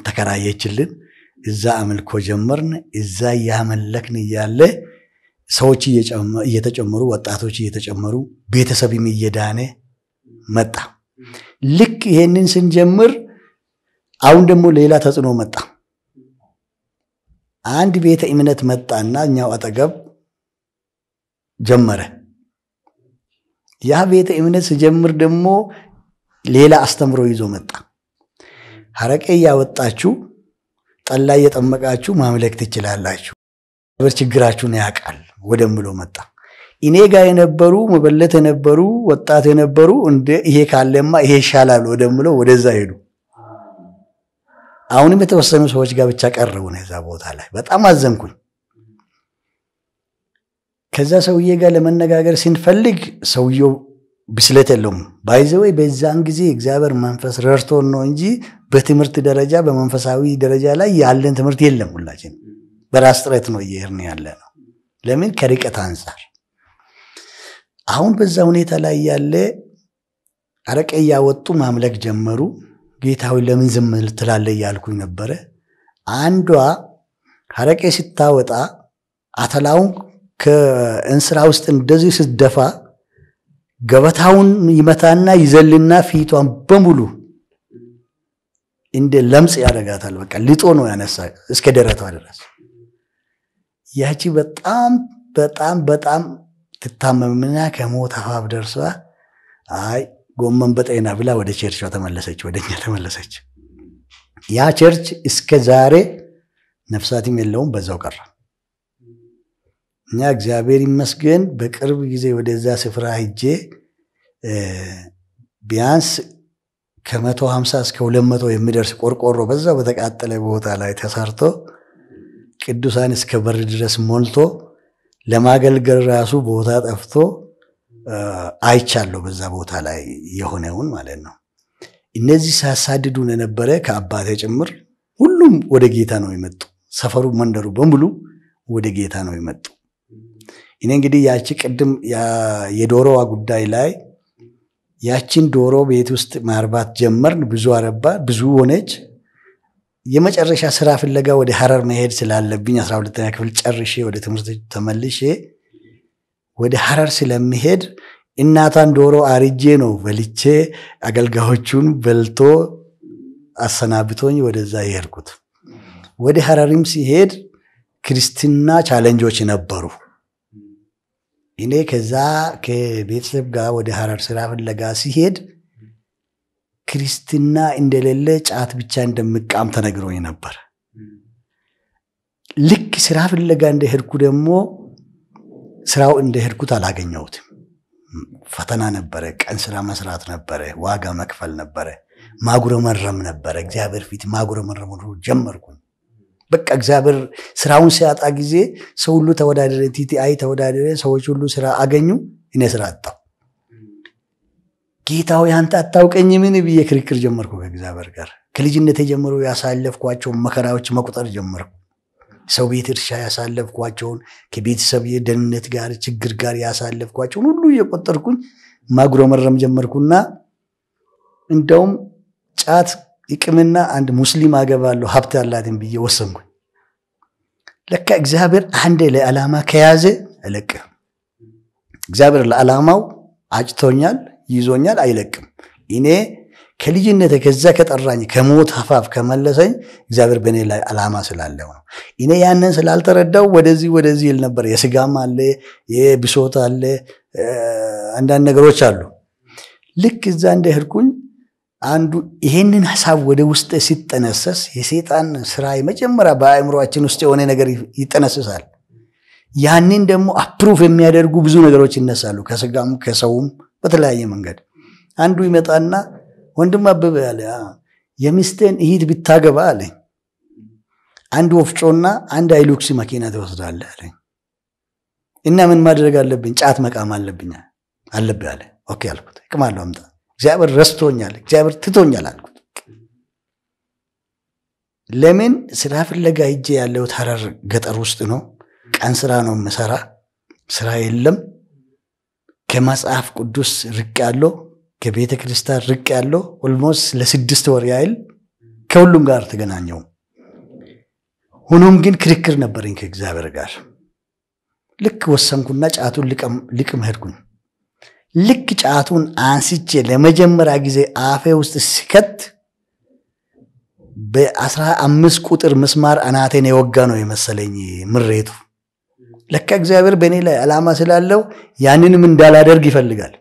ተከራየችልን። እዛ አምልኮ ጀመርን። እዛ እያመለክን እያለ ሰዎች እየተጨመሩ፣ ወጣቶች እየተጨመሩ፣ ቤተሰብም እየዳነ መጣ። ልክ ይሄንን ስንጀምር አሁን ደግሞ ሌላ ተጽዕኖ መጣ። አንድ ቤተ እምነት መጣና እኛው አጠገብ ጀመረ። ያ ቤተ እምነት ስጀምር ደግሞ ሌላ አስተምሮ ይዞ መጣ። ሀረቄ እያወጣችሁ ጠላ እየጠመቃችሁ ማምለክ ትችላላችሁ። በር ችግራችሁን ያውቃል ወደም ብሎ መጣ። እኔ ጋር የነበሩ መበለት የነበሩ ወጣት የነበሩ ይሄ ካለማ ይሄ ይሻላል ወደም ብሎ ወደዛ ሄዱ። አሁንም የተወሰኑ ሰዎች ጋር ብቻ ቀረቡ ነው እዛ ቦታ ላይ በጣም አዘንኩኝ። ከዛ ሰውዬ ጋር ለመነጋገር ስንፈልግ ሰውየው ብስለት የለውም ባይዘወይ በዛን ጊዜ እግዚአብሔር መንፈስ ረድቶን ነው እንጂ በትምህርት ደረጃ በመንፈሳዊ ደረጃ ላይ ያለን ትምህርት የለም። ሁላችን በራስ ጥረት ነው እየሄድን ያለ ነው። ለምን ከርቀት አንጻር አሁን በዛ ሁኔታ ላይ ያለ አረቄ እያወጡ ማምለክ ጀመሩ። ጌታዊ ለምን ዝም ትላለ እያልኩኝ ነበረ። አንዷ አረቄ ስታወጣ አተላውን ከእንስራ ውስጥ እንደዚህ ስትደፋ ገበታውን ይመታና ይዘልና ፊቷን በሙሉ እንደ ለምጽ ያደርጋታል። በቃ ልጦ ነው ያነሳ እስከ ደረቷ ድረስ። ያቺ በጣም በጣም በጣም ትታመምና ከሞት አፋፍ ደርሷ አይ ጎመን በጤና ብላ ወደ ቸርቿ ተመለሰች፣ ወደኛ ተመለሰች። ያ ቸርች እስከ ዛሬ ነፍሳትም የለውም፣ በዛው ቀረ። እኛ እግዚአብሔር ይመስገን በቅርብ ጊዜ ወደዛ ስፍራ ሂጄ ቢያንስ ከመቶ ሀምሳ እስከ ሁለት መቶ የሚደርስ ቆርቆሮ በዛ በተቃጠለ ቦታ ላይ ተሰርቶ ቅዱሳን እስከ በር ድረስ ሞልቶ ለማገልገል ራሱ ቦታ ጠፍቶ አይቻለሁ። በዛ ቦታ ላይ የሆነውን ማለት ነው። እነዚህ ሲያሳድዱን የነበረ ከአባቴ ጭምር ሁሉም ወደ ጌታ ነው የመጡ። ሰፈሩ መንደሩ በሙሉ ወደ ጌታ ነው የመጡ። እኔ እንግዲህ ያቺ ቅድም የዶሮዋ ጉዳይ ላይ ያችን ዶሮ ቤት ውስጥ ማርባት ጀመርን። ብዙ አረባ ብዙ ሆነች። የመጨረሻ ስራ ፍለጋ ወደ ሀረር መሄድ ስላለብኝ አስራ ሁለተኛ ክፍል ጨርሼ ወደ ትምህርት ተመልሼ ወደ ሀረር ስለሚሄድ እናቷን ዶሮ አርጄ ነው በልቼ አገልጋዮቹን በልቶ አሰናብቶኝ ወደዛ የሄድኩት። ወደ ሀረሪም ሲሄድ ክርስትና ቻለንጆች ነበሩ። እኔ ከዛ ከቤተሰብ ጋር ወደ ሀረር ስራ ፍለጋ ሲሄድ ክርስትና እንደሌለ ጫት ብቻ እንደምቃም ተነግሮኝ ነበር። ልክ ስራ ፍለጋ እንደሄድኩ ደግሞ ስራው እንደሄድኩት አላገኘሁትም። ፈተና ነበረ። ቀን ስራ መስራት ነበረ። ዋጋ መክፈል ነበረ። ማጉረመረም ነበረ። እግዚአብሔር ፊት ማጉረመረም ጀመርኩኝ። በቃ እግዚአብሔር ስራውን ሲያጣ ጊዜ ሰው ሁሉ ተወዳደረ፣ ቲቲአይ ተወዳደረ፣ ሰዎች ሁሉ ስራ አገኙ፣ እኔ ስራ አጣሁ። ጌታው ያንተ ምን ብዬ ክርክር ጀመርኩ ከእግዚአብሔር ጋር። ከልጅነት ጀምሮ ያሳለፍኳቸው መከራዎች መቁጠር ጀመርኩ። ሰው ቤት እርሻ ያሳለፍኳቸውን ከቤተሰብ የደህንነት ጋር ችግር ጋር ያሳለፍኳቸውን ሁሉ እየቆጠርኩኝ ማጉረመረም ጀመርኩና እንደውም ጫት ይቅምና አንድ ሙስሊም አገባለሁ ሀብት አላትን ብዬ ወሰንኩ። ለካ እግዚአብሔር አንዴ ለዓላማ ከያዘ አይለቅም። እግዚአብሔር ለዓላማው አጭቶኛል፣ ይዞኛል፣ አይለቅም። እኔ ከልጅነት ከዛ ከጠራኝ ከሞት አፋፍ ከመለሰኝ እግዚአብሔር በእኔ ላይ ዓላማ ስላለው ነው። እኔ ያንን ስላልተረዳው ወደዚህ ወደዚህ ይል ነበር። የስጋም አለ፣ የብሶት አለ፣ አንዳንድ ነገሮች አሉ። ልክ እዛ ህድኩኝ አንዱ ይሄንን ሀሳብ ወደ ውስጥ ሲጠነሰስ የሴጣን ስራ የመጀመሪያ በአእምሯችን ውስጥ የሆነ ነገር ይጠነስሳል። ያንን ደግሞ አፕሩቭ የሚያደርጉ ብዙ ነገሮች ይነሳሉ፣ ከስጋም ከሰውም በተለያየ መንገድ። አንዱ ይመጣና ወንድም አበበ ያለ የሚስቴን እሂድ ብታገባ አለ አንድ ወፍጮና አንድ አይሉክስ መኪና ትወስዳለህ አለ እና ምን ማድረግ አለብኝ? ጫት መቃም አለብኝ አለብህ አለ። ኦኬ አልኩት። እቅማለሁ አምጣ እግዚአብሔር ረስቶኛል፣ እግዚአብሔር ትቶኛል አልኩት። ለምን ስራ ፍለጋ ሂጄ ያለሁት ሀረር ገጠር ውስጥ ነው። ቀን ስራ ነው የምሰራ፣ ስራ የለም። ከመጽሐፍ ቅዱስ ርቅ ያለው ከቤተ ክርስቲያን ርቅ ያለው ኦልሞስ ለስድስት ወር ያህል ከሁሉም ጋር ተገናኘው። ሆኖም ግን ክርክር ነበረኝ ከእግዚአብሔር ጋር። ልክ ወሰንኩና ጫቱን ልቅም ሄድኩኝ። ልክ ጫቱን አንስቼ ለመጀመሪያ ጊዜ አፌ ውስጥ ሲከት በአስራ አምስት ቁጥር ምስማር አናቴን የወጋ ነው የመሰለኝ ምሬቱ። ለካ እግዚአብሔር በእኔ ላይ ዓላማ ስላለው ያንንም እንዳላደርግ ይፈልጋል።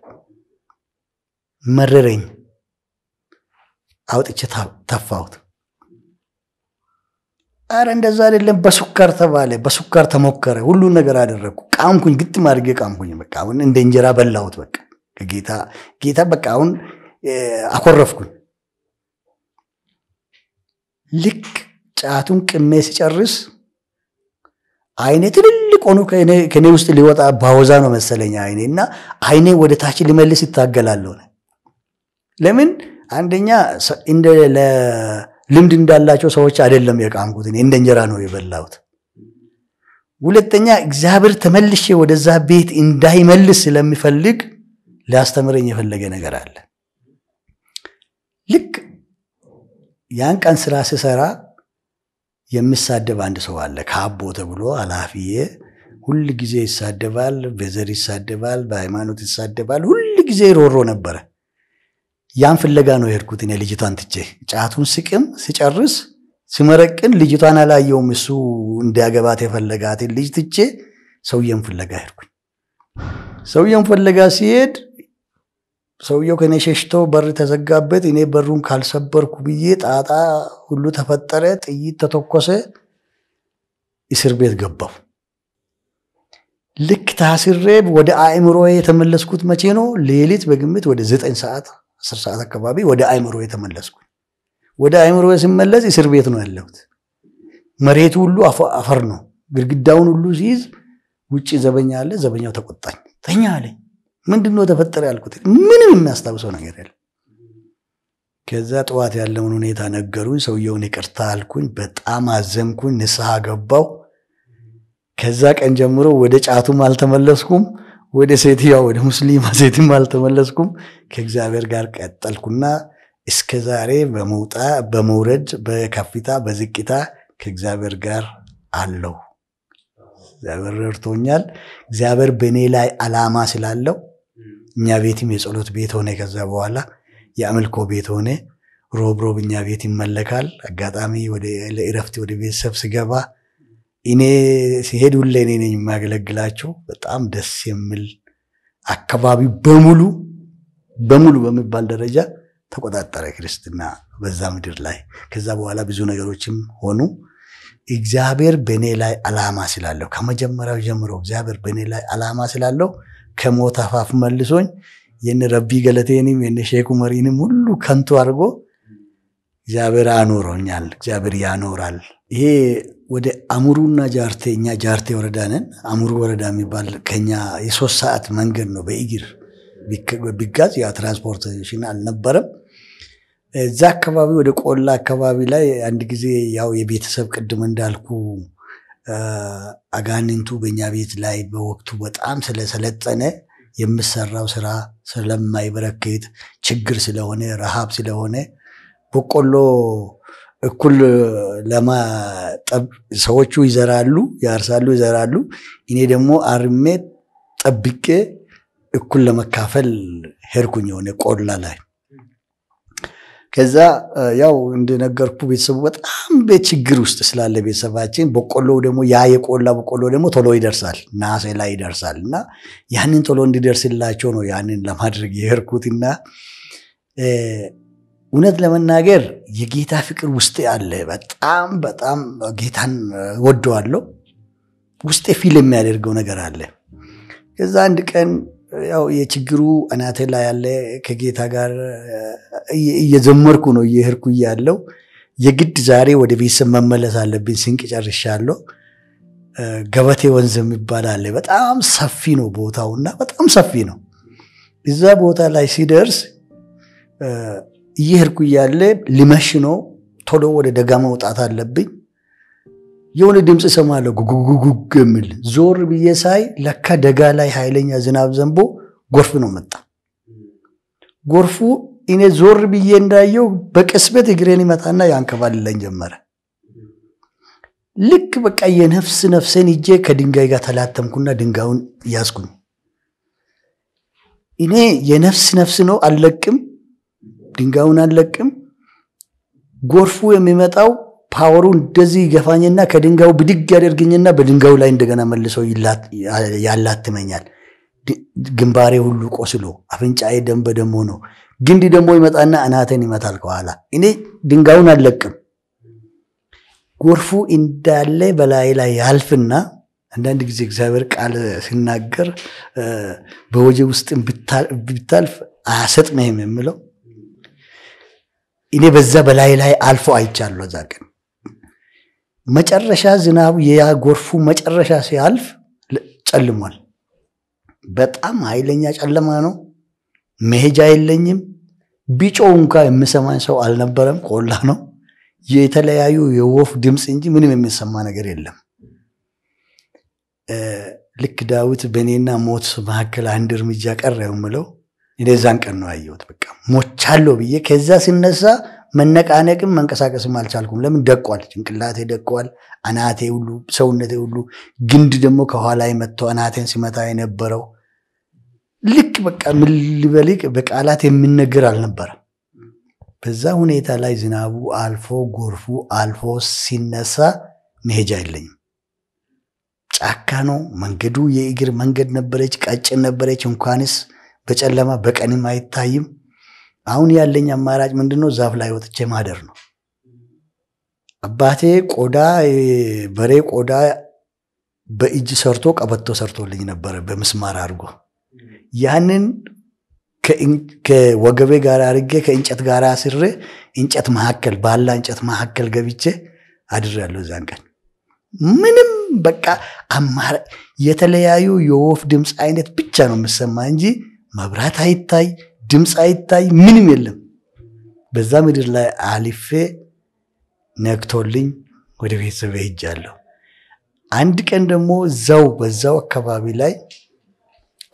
መረረኝ፣ አውጥቼ ተፋሁት። አረ እንደዛ አይደለም፣ በሱካር ተባለ፣ በሱካር ተሞከረ። ሁሉን ነገር አደረግኩ። ቃምኩኝ፣ ግጥም አድርጌ ቃምኩኝ። በቃ እንደ እንጀራ በላሁት በቃ ከጌታ ጌታ በቃ አሁን አኮረፍኩኝ። ልክ ጫቱን ቅሜ ሲጨርስ አይኔ ትልልቅ ሆኖ ከኔ ውስጥ ሊወጣ ባወዛ ነው መሰለኝ አይኔ እና አይኔ ወደ ታች ሊመልስ ይታገላለሁ። ለምን አንደኛ እንደ ልምድ እንዳላቸው ሰዎች አይደለም የቃምኩት፣ እንደ እንጀራ ነው የበላሁት። ሁለተኛ እግዚአብሔር ተመልሼ ወደዛ ቤት እንዳይመልስ ስለሚፈልግ ሊያስተምረኝ የፈለገ ነገር አለ። ልክ ያን ቀን ስራ ስሰራ የሚሳደብ አንድ ሰው አለ። ከአቦ ተብሎ አላፊዬ ሁል ጊዜ ይሳደባል፣ በዘር ይሳደባል፣ በሃይማኖት ይሳደባል። ሁል ጊዜ ሮሮ ነበረ። ያን ፍለጋ ነው የሄድኩት እኔ ልጅቷን ትቼ። ጫቱን ስቅም ስጨርስ ስመረቅን ልጅቷን አላየውም። እሱ እንዲያገባት የፈለጋትን ልጅ ትቼ ሰውየን ፍለጋ ሄድኩኝ። ሰውየን ፍለጋ ሲሄድ ሰውየው ከኔ ሸሽቶ በር ተዘጋበት። እኔ በሩን ካልሰበርኩ ብዬ ጣጣ ሁሉ ተፈጠረ። ጥይት ተተኮሰ። እስር ቤት ገባሁ። ልክ ታስሬ ወደ አእምሮ የተመለስኩት መቼ ነው? ሌሊት በግምት ወደ ዘጠኝ ሰዓት አስር ሰዓት አካባቢ ወደ አእምሮ የተመለስኩ። ወደ አእምሮ ስመለስ እስር ቤት ነው ያለሁት። መሬቱ ሁሉ አፈር ነው። ግድግዳውን ሁሉ ሲይዝ ውጭ ዘበኛ አለ። ዘበኛው ተቆጣኝ። ተኛ አለኝ። ምንድን ነው ተፈጠረ ያልኩት ምንም የሚያስታውሰው ነገር የለም። ከዛ ጠዋት ያለውን ሁኔታ ነገሩኝ። ሰውየውን ይቅርታ አልኩኝ። በጣም አዘንኩኝ። ንስሐ ገባው። ከዛ ቀን ጀምሮ ወደ ጫቱም አልተመለስኩም፣ ወደ ሴትያ ወደ ሙስሊማ ሴትም አልተመለስኩም። ከእግዚአብሔር ጋር ቀጠልኩና እስከ ዛሬ በመውጣ በመውረድ በከፍታ በዝቅታ ከእግዚአብሔር ጋር አለው። እግዚአብሔር ረድቶኛል። እግዚአብሔር በእኔ ላይ አላማ ስላለው እኛ ቤትም የጸሎት ቤት ሆነ። ከዛ በኋላ የአምልኮ ቤት ሆነ። ሮብሮብ እኛ ቤት ይመለካል። አጋጣሚ ለእረፍት ወደ ቤተሰብ ስገባ እኔ ሲሄድ ሁሌ እኔ ነኝ የማገለግላቸው። በጣም ደስ የሚል አካባቢ በሙሉ በሙሉ በሚባል ደረጃ ተቆጣጠረ ክርስትና በዛ ምድር ላይ። ከዛ በኋላ ብዙ ነገሮችም ሆኑ። እግዚአብሔር በእኔ ላይ አላማ ስላለው ከመጀመሪያው ጀምሮ እግዚአብሔር በእኔ ላይ አላማ ስላለው ከሞት አፋፍ መልሶኝ የነ ረቢ ገለቴንም የነ ሼክ ኡመሪንም ሁሉ ከንቱ አድርጎ እግዚአብሔር አኖረኛል። እግዚአብሔር ያኖራል። ይሄ ወደ አሙሩና ጃርቴ እኛ ጃርቴ ወረዳ ነን። አሙሩ ወረዳ የሚባል ከኛ የሶስት ሰዓት መንገድ ነው በእግር ቢጋዝ ያ ትራንስፖርቴሽን አልነበረም። እዛ አካባቢ ወደ ቆላ አካባቢ ላይ አንድ ጊዜ ያው የቤተሰብ ቅድም እንዳልኩ አጋንንቱ በእኛ ቤት ላይ በወቅቱ በጣም ስለሰለጠነ የምሰራው ስራ ስለማይበረክት ችግር ስለሆነ ረሃብ ስለሆነ በቆሎ እኩል ለማጠብ ሰዎቹ ይዘራሉ፣ ያርሳሉ፣ ይዘራሉ። እኔ ደግሞ አርሜ ጠብቄ እኩል ለመካፈል ሄድኩኝ የሆነ ቆላ ላይ ከዛ ያው እንደነገርኩ ቤተሰቡ በጣም በችግር ውስጥ ስላለ ቤተሰባችን በቆሎ ደግሞ ያ የቆላ በቆሎ ደግሞ ቶሎ ይደርሳል፣ ነሐሴ ላይ ይደርሳል። እና ያንን ቶሎ እንዲደርስላቸው ነው ያንን ለማድረግ እና እውነት ለመናገር የጌታ ፍቅር ውስጤ አለ። በጣም በጣም ጌታን ወደዋለሁ። ውስጤ ፊል የሚያደርገው ነገር አለ። ከዛ አንድ ቀን ያው የችግሩ አናቴ ላይ ያለ ከጌታ ጋር እየዘመርኩ ነው እየሄድኩ እያለው የግድ ዛሬ ወደ ቤተሰብ መመለስ አለብኝ። ስንቅ ጨርሻለሁ። ገበቴ ወንዝ የሚባል አለ። በጣም ሰፊ ነው ቦታውና በጣም ሰፊ ነው። እዛ ቦታ ላይ ሲደርስ እየሄድኩ እያለ ሊመሽ ነው። ቶሎ ወደ ደጋ መውጣት አለብኝ። የሆነ ድምፅ ሰማለ ጉጉጉጉግ የሚል ዞር ብዬ ሳይ ለካ ደጋ ላይ ኃይለኛ ዝናብ ዘንቦ ጎርፍ ነው መጣ። ጎርፉ እኔ ዞር ብዬ እንዳየው በቅስበት እግሬን ይመጣና ያንከባልለኝ ጀመረ። ልክ በቃ የነፍስ ነፍሴን እጄ ከድንጋይ ጋር ተላተምኩና ድንጋዩን ያዝኩኝ። እኔ የነፍስ ነፍስ ነው አልለቅም፣ ድንጋዩን አልለቅም። ጎርፉ የሚመጣው ፓወሩ እንደዚህ ይገፋኝና ከድንጋዩ ብድግ ያደርግኝና በድንጋዩ ላይ እንደገና መልሶ ያላትመኛል። ግንባሬ ሁሉ ቆስሎ አፍንጫዬ ደም በደም ሆኖ ግንድ ደግሞ ይመጣና አናቴን ይመታል ከኋላ። እኔ ድንጋዩን አልለቅም። ጎርፉ እንዳለ በላይ ላይ ያልፍና አንዳንድ ጊዜ እግዚአብሔር ቃል ሲናገር በወጀ ውስጥ ብታልፍ አያሰጥምህም የምለው እኔ በዛ በላይ ላይ አልፎ አይቻለሁ። ዛ መጨረሻ ዝናቡ የጎርፉ መጨረሻ ሲያልፍ ጨልሟል። በጣም ኃይለኛ ጨለማ ነው። መሄጃ የለኝም። ቢጮው እንኳ የምሰማኝ ሰው አልነበረም። ቆላ ነው። የተለያዩ የወፍ ድምፅ እንጂ ምንም የሚሰማ ነገር የለም። ልክ ዳዊት በእኔና ሞት መካከል አንድ እርምጃ ቀረ የምለው እኔ ዛን ቀን ነው ያየሁት። በቃ ሞቻለሁ ብዬ ከዛ ሲነሳ መነቃነቅም መንቀሳቀስም አልቻልኩም። ለምን ደቋል፣ ጭንቅላቴ ደቋል፣ አናቴ ሁሉ ሰውነቴ ሁሉ ግንድ ደግሞ ከኋላ መጥቶ አናቴን ሲመታ የነበረው ልክ በቃ ምን በቃላት የሚነገር አልነበረም። በዛ ሁኔታ ላይ ዝናቡ አልፎ ጎርፉ አልፎ ሲነሳ መሄጃ የለኝም። ጫካ ነው መንገዱ። የእግር መንገድ ነበረች፣ ቀጭን ነበረች። እንኳንስ በጨለማ በቀንም አይታይም። አሁን ያለኝ አማራጭ ምንድነው ነው? ዛፍ ላይ ወጥቼ ማደር ነው። አባቴ ቆዳ በሬ ቆዳ በእጅ ሰርቶ ቀበቶ ሰርቶልኝ ነበረ በምስማር አድርጎ ያንን ከወገቤ ጋር አድርጌ ከእንጨት ጋር አስሬ እንጨት መካከል ባላ እንጨት መካከል ገብቼ አድር እዛን ቀን ምንም በቃ አማራ የተለያዩ የወፍ ድምፅ አይነት ብቻ ነው የምሰማ እንጂ መብራት አይታይ ድምፅ አይታይ፣ ምንም የለም። በዛ ምድር ላይ አልፌ ነግቶልኝ ወደ ቤተሰብ ሄጃለሁ። አንድ ቀን ደግሞ እዛው በዛው አካባቢ ላይ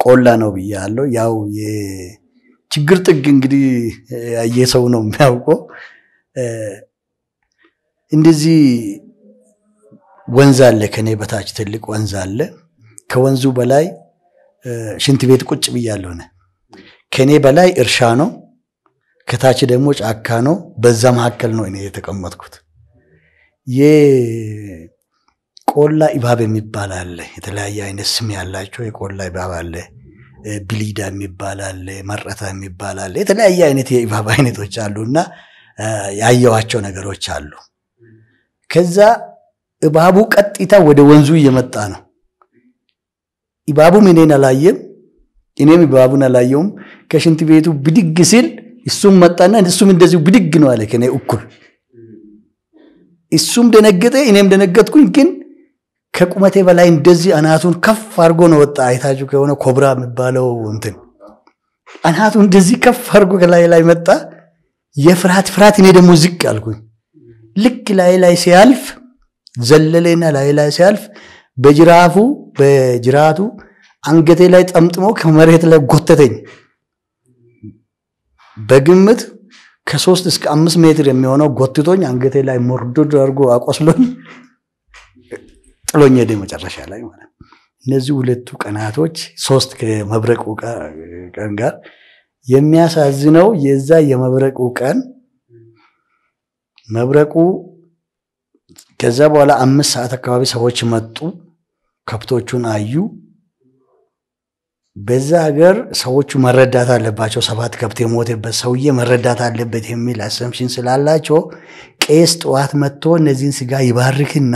ቆላ ነው ብያለሁ። ያው የችግር ጥግ እንግዲህ ያየሰው ነው የሚያውቀው። እንደዚህ ወንዝ አለ፣ ከኔ በታች ትልቅ ወንዝ አለ። ከወንዙ በላይ ሽንት ቤት ቁጭ ብያለሁ ነ ከእኔ በላይ እርሻ ነው፣ ከታች ደግሞ ጫካ ነው። በዛ መካከል ነው እኔ የተቀመጥኩት። የቆላ እባብ የሚባል አለ። የተለያየ አይነት ስም ያላቸው የቆላ እባብ አለ። ብሊዳ የሚባል አለ። መረታ የሚባል አለ። የተለያየ አይነት የእባብ አይነቶች እና ያየዋቸው ነገሮች አሉ። ከዛ እባቡ ቀጥታ ወደ ወንዙ እየመጣ ነው። እባቡም እኔን አላየም። እኔም እባቡን አላየውም። ከሽንት ቤቱ ብድግ ሲል እሱም መጣና እሱም እንደዚሁ ብድግ ነው አለ ከኔ እኩል። እሱም ደነገጠ፣ እኔም ደነገጥኩኝ። ግን ከቁመቴ በላይ እንደዚህ አናቱን ከፍ አድርጎ ነው ወጣ። አይታችሁ ከሆነ ኮብራ የሚባለው እንትን አናቱን እንደዚህ ከፍ አድርጎ ከላይ ላይ መጣ። የፍርሃት ፍርሃት፣ እኔ ደግሞ ዝቅ አልኩኝ። ልክ ላይ ላይ ሲያልፍ ዘለለና ላይ ላይ ሲያልፍ በጅራፉ በጅራቱ አንገቴ ላይ ጠምጥሞ ከመሬት ላይ ጎተተኝ። በግምት ከሶስት እስከ አምስት ሜትር የሚሆነው ጎትቶኝ አንገቴ ላይ ሞርዶ አድርጎ አቆስሎኝ ጥሎኝ ሄደ መጨረሻ ላይ ማለት እነዚህ ሁለቱ ቀናቶች ሶስት ከመብረቁ ቀን ጋር የሚያሳዝነው የዛ የመብረቁ ቀን መብረቁ ከዛ በኋላ አምስት ሰዓት አካባቢ ሰዎች መጡ፣ ከብቶቹን አዩ። በዛ ሀገር ሰዎቹ መረዳት አለባቸው። ሰባት ከብት የሞተበት ሰውዬ መረዳት አለበት የሚል አሰምሽን ስላላቸው ቄስ ጠዋት መጥቶ እነዚህን ስጋ ይባርክና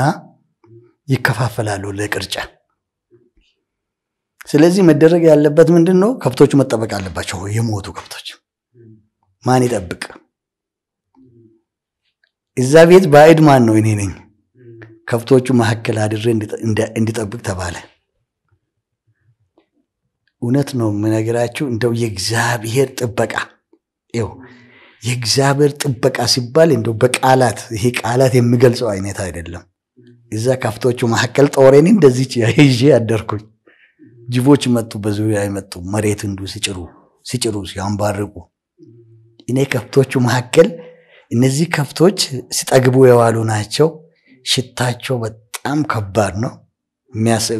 ይከፋፈላሉ ለቅርጫ። ስለዚህ መደረግ ያለበት ምንድን ነው? ከብቶቹ መጠበቅ አለባቸው። የሞቱ ከብቶች ማን ይጠብቅ? እዛ ቤት ባዕድ ማን ነው? እኔ ነኝ። ከብቶቹ መካከል አድሬ እንዲጠብቅ ተባለ። እውነት ነው የምነግራችሁ። እንደው የእግዚአብሔር ጥበቃ ው የእግዚአብሔር ጥበቃ ሲባል እንደው በቃላት ይሄ ቃላት የሚገልጸው አይነት አይደለም። እዛ ከፍቶቹ መካከል ጦሬን እንደዚህ ይዤ አደርኩኝ። ጅቦች መጡ፣ በዙሪያ መጡ፣ መሬት እንዱ ሲጭሩ ሲጭሩ ሲያንባርቁ እኔ ከፍቶቹ መካከል እነዚህ ከፍቶች ሲጠግቡ የዋሉ ናቸው። ሽታቸው በጣም ከባድ ነው።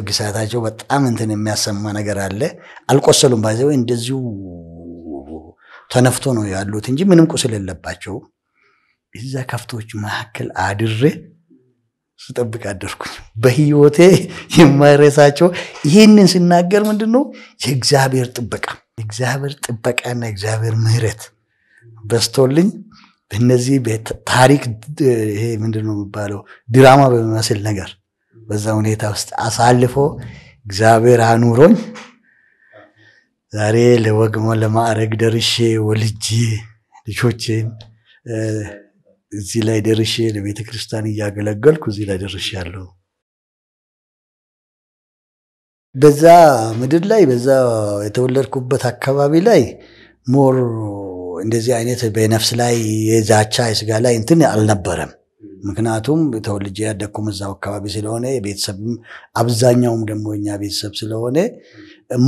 ግሳታቸው በጣም እንትን የሚያሰማ ነገር አለ። አልቆሰሉም። ወይ እንደዚሁ ተነፍቶ ነው ያሉት እንጂ ምንም ቁስል የለባቸው። እዛ ከፍቶች መካከል አድሬ ስጠብቅ አደርኩኝ። በህይወቴ የማይረሳቸው ይህንን ስናገር ምንድን ነው የእግዚአብሔር ጥበቃ እግዚአብሔር ጥበቃና እግዚአብሔር ምሕረት በስቶልኝ በነዚህ ታሪክ ይሄ ምንድን ነው የሚባለው ድራማ በሚመስል ነገር በዛ ሁኔታ ውስጥ አሳልፎ እግዚአብሔር አኑሮኝ ዛሬ ለወግሞ ለማዕረግ ደርሼ ወልጄ ልጆቼን እዚህ ላይ ደርሼ ለቤተ ክርስቲያን እያገለገልኩ እዚህ ላይ ደርሼ ያለው በዛ ምድር ላይ በዛ የተወለድኩበት አካባቢ ላይ ሞር እንደዚህ አይነት በነፍስ ላይ የዛቻ የስጋ ላይ እንትን አልነበረም። ምክንያቱም ተወልጄ ያደግኩም እዛው አካባቢ ስለሆነ ቤተሰብም አብዛኛውም ደግሞ እኛ ቤተሰብ ስለሆነ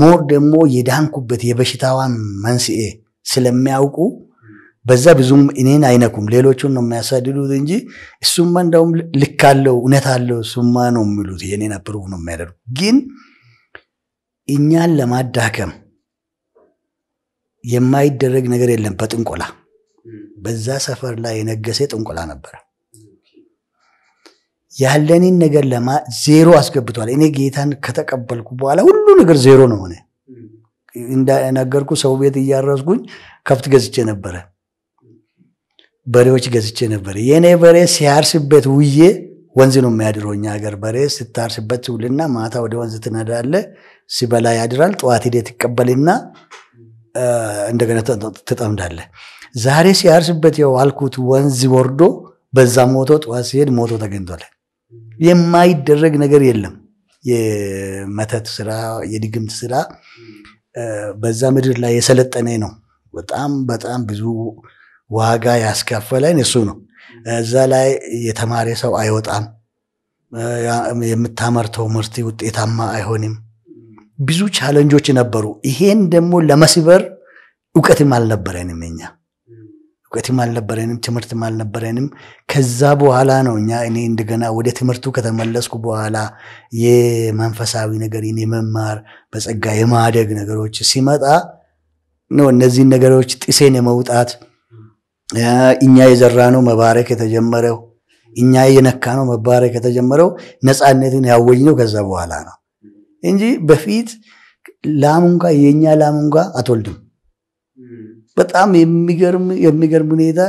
ሞር ደግሞ የዳንኩበት የበሽታዋን መንስኤ ስለሚያውቁ በዛ ብዙም እኔን አይነኩም። ሌሎቹን ነው የሚያሳድዱት እንጂ እሱማ እንደውም ልክ አለው እውነት አለው እሱማ ነው የሚሉት። የኔን አፕሩቭ ነው የሚያደርጉ። ግን እኛን ለማዳከም የማይደረግ ነገር የለም በጥንቆላ በዛ ሰፈር ላይ የነገሰ ጥንቆላ ነበረ። ያለኔን ነገር ለማ ዜሮ አስገብቷል። እኔ ጌታን ከተቀበልኩ በኋላ ሁሉ ነገር ዜሮ ነው ሆነ። እንደነገርኩ ሰው ቤት እያረስኩኝ ከብት ገዝቼ ነበረ፣ በሬዎች ገዝቼ ነበረ። የእኔ በሬ ሲያርስበት ውዬ ወንዝ ነው የሚያድረው። እኛ ሀገር በሬ ስታርስበት ትውልና ማታ ወደ ወንዝ ትነዳለ፣ ሲበላ ያድራል። ጠዋት ሂደህ ትቀበልና እንደገና ትጠምዳለ። ዛሬ ሲያርስበት የዋልኩት ወንዝ ወርዶ በዛ ሞቶ ጠዋት ሲሄድ ሞቶ ተገኝቷል። የማይደረግ ነገር የለም። የመተት ስራ፣ የድግምት ስራ በዛ ምድር ላይ የሰለጠነ ነው። በጣም በጣም ብዙ ዋጋ ያስከፈለን እሱ ነው። እዛ ላይ የተማረ ሰው አይወጣም። የምታመርተው ምርት ውጤታማ አይሆንም። ብዙ ቻለንጆች ነበሩ። ይሄን ደግሞ ለመስበር እውቀትም አልነበረንም እኛ እውቀትም አልነበረንም፣ ትምህርትም አልነበረንም። ከዛ በኋላ ነው እኛ እኔ እንደገና ወደ ትምህርቱ ከተመለስኩ በኋላ የመንፈሳዊ ነገር የመማር በጸጋ የማደግ ነገሮች ሲመጣ ነው እነዚህን ነገሮች ጥሴን የመውጣት እኛ የዘራ ነው መባረክ የተጀመረው እኛ የነካ ነው መባረክ የተጀመረው ነፃነትን ያወጅ ነው ከዛ በኋላ ነው እንጂ በፊት ላሙንጋ የእኛ ላሙንጋ አትወልድም በጣም የሚገርም የሚገርም ሁኔታ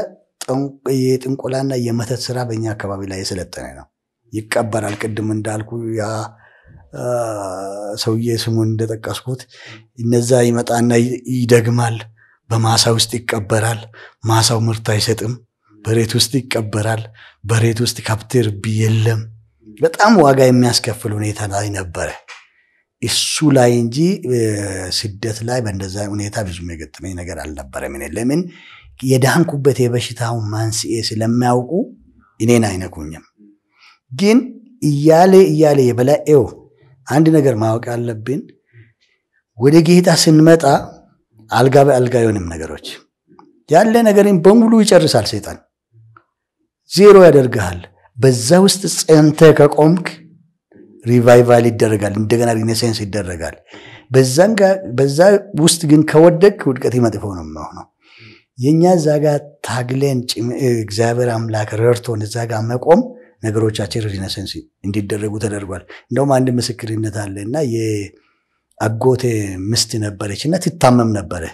የጥንቁላና የመተት ስራ በእኛ አካባቢ ላይ የሰለጠነ ነው። ይቀበራል። ቅድም እንዳልኩ ያ ሰውዬ ስሙን እንደጠቀስኩት እነዛ ይመጣና ይደግማል። በማሳ ውስጥ ይቀበራል። ማሳው ምርት አይሰጥም። በሬት ውስጥ ይቀበራል። በሬት ውስጥ ከብት ርቢ የለም። በጣም ዋጋ የሚያስከፍል ሁኔታ ላይ ነበረ። እሱ ላይ እንጂ ስደት ላይ በእንደዛ ሁኔታ ብዙም የገጠመኝ ነገር አልነበረም። እኔ ለምን የዳንኩበት የበሽታውን ማንስኤ ስለሚያውቁ እኔን አይነኩኝም። ግን እያሌ እያሌ የበላኤው አንድ ነገር ማወቅ አለብን። ወደ ጌታ ስንመጣ አልጋ በአልጋ የሆንም ነገሮች። ያለ ነገርን በሙሉ ይጨርሳል ሰይጣን፣ ዜሮ ያደርግሃል። በዛ ውስጥ ጸንተ ከቆምክ ሪቫይቫል ይደረጋል፣ እንደገና ሪኔሳንስ ይደረጋል። በዛ ውስጥ ግን ከወደቅ ውድቀት መጥፎ ነው የሚሆነው። የእኛ እዛ ጋር ታግለን እግዚአብሔር አምላክ ረድቶን እዛ ጋር መቆም ነገሮቻችን ሪኔሰንስ እንዲደረጉ ተደርጓል። እንደውም አንድ ምስክርነት አለ እና የአጎቴ ምስት ነበረች እና ትታመም ነበረ።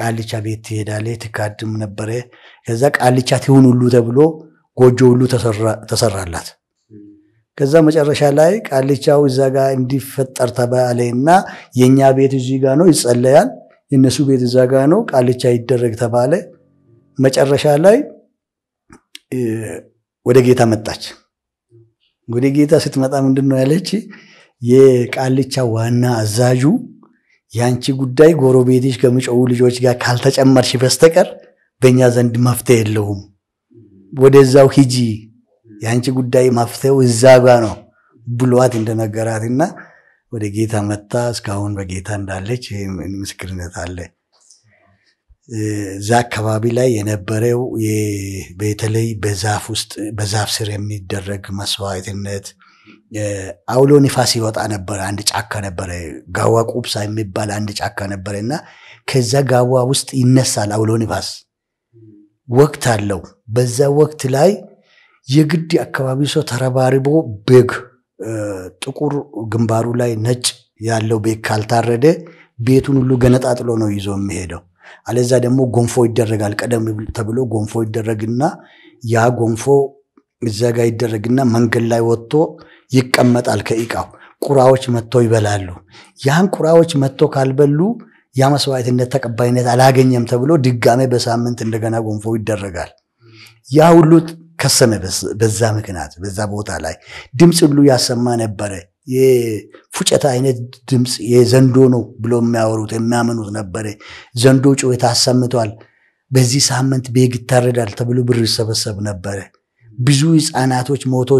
ቃልቻ ቤት ትሄዳለ ትካድም ነበረ። ከዛ ቃልቻ ትሁን ሁሉ ተብሎ ጎጆ ሁሉ ተሰራላት። ከዛ መጨረሻ ላይ ቃልቻው እዛ ጋ እንዲፈጠር ተባለ እና የእኛ ቤት እዚህ ጋ ነው ይጸለያል፣ የእነሱ ቤት እዛ ጋ ነው ቃልቻ ይደረግ ተባለ። መጨረሻ ላይ ወደ ጌታ መጣች። ወደ ጌታ ስትመጣ ምንድን ነው ያለች? የቃልቻ ዋና አዛዡ የአንቺ ጉዳይ ጎረቤትሽ ከሚጮሁ ልጆች ጋር ካልተጨመርሽ በስተቀር በእኛ ዘንድ መፍትሄ የለውም፣ ወደዛው ሂጂ የአንቺ ጉዳይ መፍትሄው እዛ ጋ ነው ብሏት እንደነገራትና ወደ ጌታ መታ እስካሁን በጌታ እንዳለች ምስክርነት አለ። እዛ አካባቢ ላይ የነበረው በተለይ በዛፍ ውስጥ በዛፍ ስር የሚደረግ መስዋዕትነት አውሎ ንፋስ ይወጣ ነበረ። አንድ ጫካ ነበረ፣ ጋዋ ቁብሳ የሚባል አንድ ጫካ ነበረ እና ከዛ ጋዋ ውስጥ ይነሳል አውሎ ንፋስ። ወቅት አለው። በዛ ወቅት ላይ የግድ አካባቢ ሰው ተረባርቦ በግ ጥቁር ግንባሩ ላይ ነጭ ያለው ቤግ ካልታረደ ቤቱን ሁሉ ገነጣጥሎ ነው ይዞ የሚሄደው። አለዛ ደግሞ ጎንፎ ይደረጋል። ቀደም ተብሎ ጎንፎ ይደረግና ያ ጎንፎ እዛ ጋር ይደረግና መንገድ ላይ ወጥቶ ይቀመጣል ከእቃው። ቁራዎች መጥቶ ይበላሉ። ያን ቁራዎች መጥቶ ካልበሉ ያ መስዋዕትነት ተቀባይነት አላገኘም ተብሎ ድጋሜ በሳምንት እንደገና ጎንፎ ይደረጋል። ያ ሁሉ ከሰመ። በዛ ምክንያት በዛ ቦታ ላይ ድምፅ ሁሉ ያሰማ ነበረ። የፉጨት አይነት ድምፅ የዘንዶ ነው ብሎ የሚያወሩት የሚያምኑት ነበረ። ዘንዶ ጩኸት አሰምቷል። በዚህ ሳምንት ቤግ ይታረዳል ተብሎ ብር ይሰበሰብ ነበረ። ብዙ ህፃናቶች ሞቶ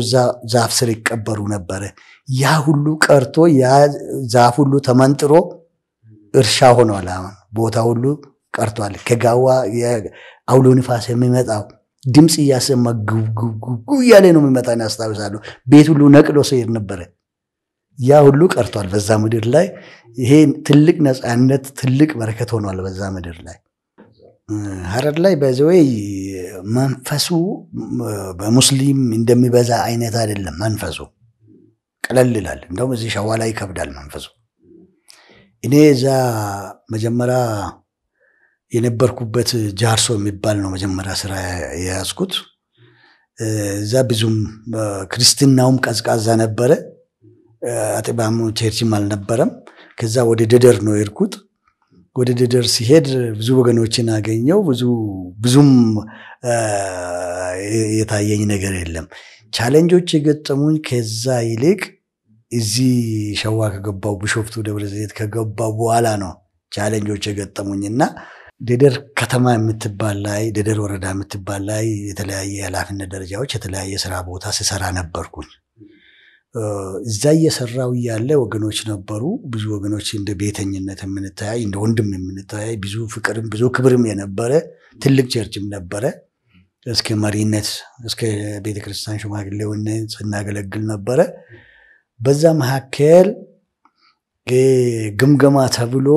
ዛፍ ስር ይቀበሩ ነበረ። ያ ሁሉ ቀርቶ ያ ዛፍ ሁሉ ተመንጥሮ እርሻ ሆኗል። አሁን ቦታ ሁሉ ቀርቷል። ከጋዋ አውሎ ንፋስ የሚመጣው ድምፅ እያሰማ ጉጉጉጉ እያለ ነው የሚመጣን ያስታውሳሉ። ቤት ሁሉ ነቅሎ ሰሄድ ነበረ። ያ ሁሉ ቀርቷል በዛ ምድር ላይ። ይሄ ትልቅ ነፃነት፣ ትልቅ በረከት ሆኗል በዛ ምድር ላይ። ሀረር ላይ በዘወይ መንፈሱ በሙስሊም እንደሚበዛ አይነት አይደለም። መንፈሱ ቀለል ይላል። እንደውም እዚህ ሸዋ ላይ ይከብዳል መንፈሱ። እኔ እዛ መጀመሪያ የነበርኩበት ጃርሶ የሚባል ነው መጀመሪያ ስራ የያዝኩት። እዛ ብዙም ክርስትናውም ቀዝቃዛ ነበረ። አጥባሙ ቸርችም አልነበረም። ከዛ ወደ ደደር ነው የሄድኩት። ወደ ደደር ሲሄድ ብዙ ወገኖችን አገኘው። ብዙም የታየኝ ነገር የለም። ቻሌንጆች የገጠሙኝ ከዛ ይልቅ እዚህ ሸዋ ከገባው ቢሾፍቱ ደብረ ዘይት ከገባው በኋላ ነው ቻሌንጆች የገጠሙኝ እና ደደር ከተማ የምትባል ላይ ደደር ወረዳ የምትባል ላይ የተለያየ የኃላፊነት ደረጃዎች የተለያየ ስራ ቦታ ስሰራ ነበርኩኝ። እዛ እየሰራው እያለ ወገኖች ነበሩ። ብዙ ወገኖች እንደ ቤተኝነት የምንተያይ እንደ ወንድም የምንተያይ ብዙ ፍቅርም ብዙ ክብርም የነበረ ትልቅ ቸርችም ነበረ። እስከ መሪነት እስከ ቤተክርስቲያን ሽማግሌውነት ስናገለግል ነበረ። በዛ መካከል ግምገማ ተብሎ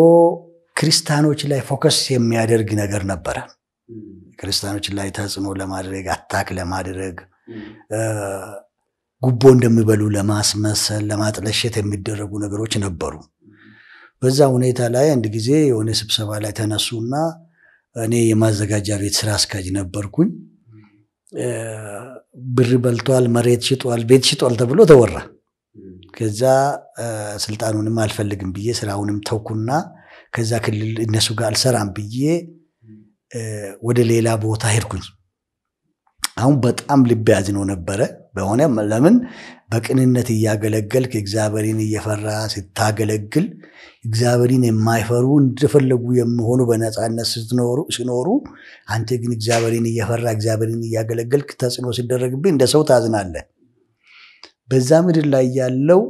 ክርስቲያኖች ላይ ፎከስ የሚያደርግ ነገር ነበረ። ክርስቲያኖች ላይ ተጽዕኖ ለማድረግ አታክ ለማድረግ ጉቦ እንደሚበሉ ለማስመሰል ለማጥለሸት የሚደረጉ ነገሮች ነበሩ። በዛ ሁኔታ ላይ አንድ ጊዜ የሆነ ስብሰባ ላይ ተነሱና እኔ የማዘጋጃ ቤት ስራ አስኪያጅ ነበርኩኝ። ብር በልቷል፣ መሬት ሽጧል፣ ቤት ሽጧል ተብሎ ተወራ። ከዛ ስልጣኑንም አልፈልግም ብዬ ስራውንም ተውኩና ከዛ ክልል እነሱ ጋር አልሰራም ብዬ ወደ ሌላ ቦታ ሄድኩኝ። አሁን በጣም ልብ ያዝኖ ነበረ በሆነ ለምን በቅንነት እያገለገልክ እግዚአብሔርን እየፈራ ስታገለግል እግዚአብሔርን የማይፈሩ እንደፈለጉ የሚሆኑ በነፃነት ሲኖሩ አንተ ግን እግዚአብሔርን እየፈራ እግዚአብሔርን እያገለገልክ ተጽዕኖ ሲደረግብኝ እንደ ሰው ታዝናለ። በዛ ምድር ላይ ያለው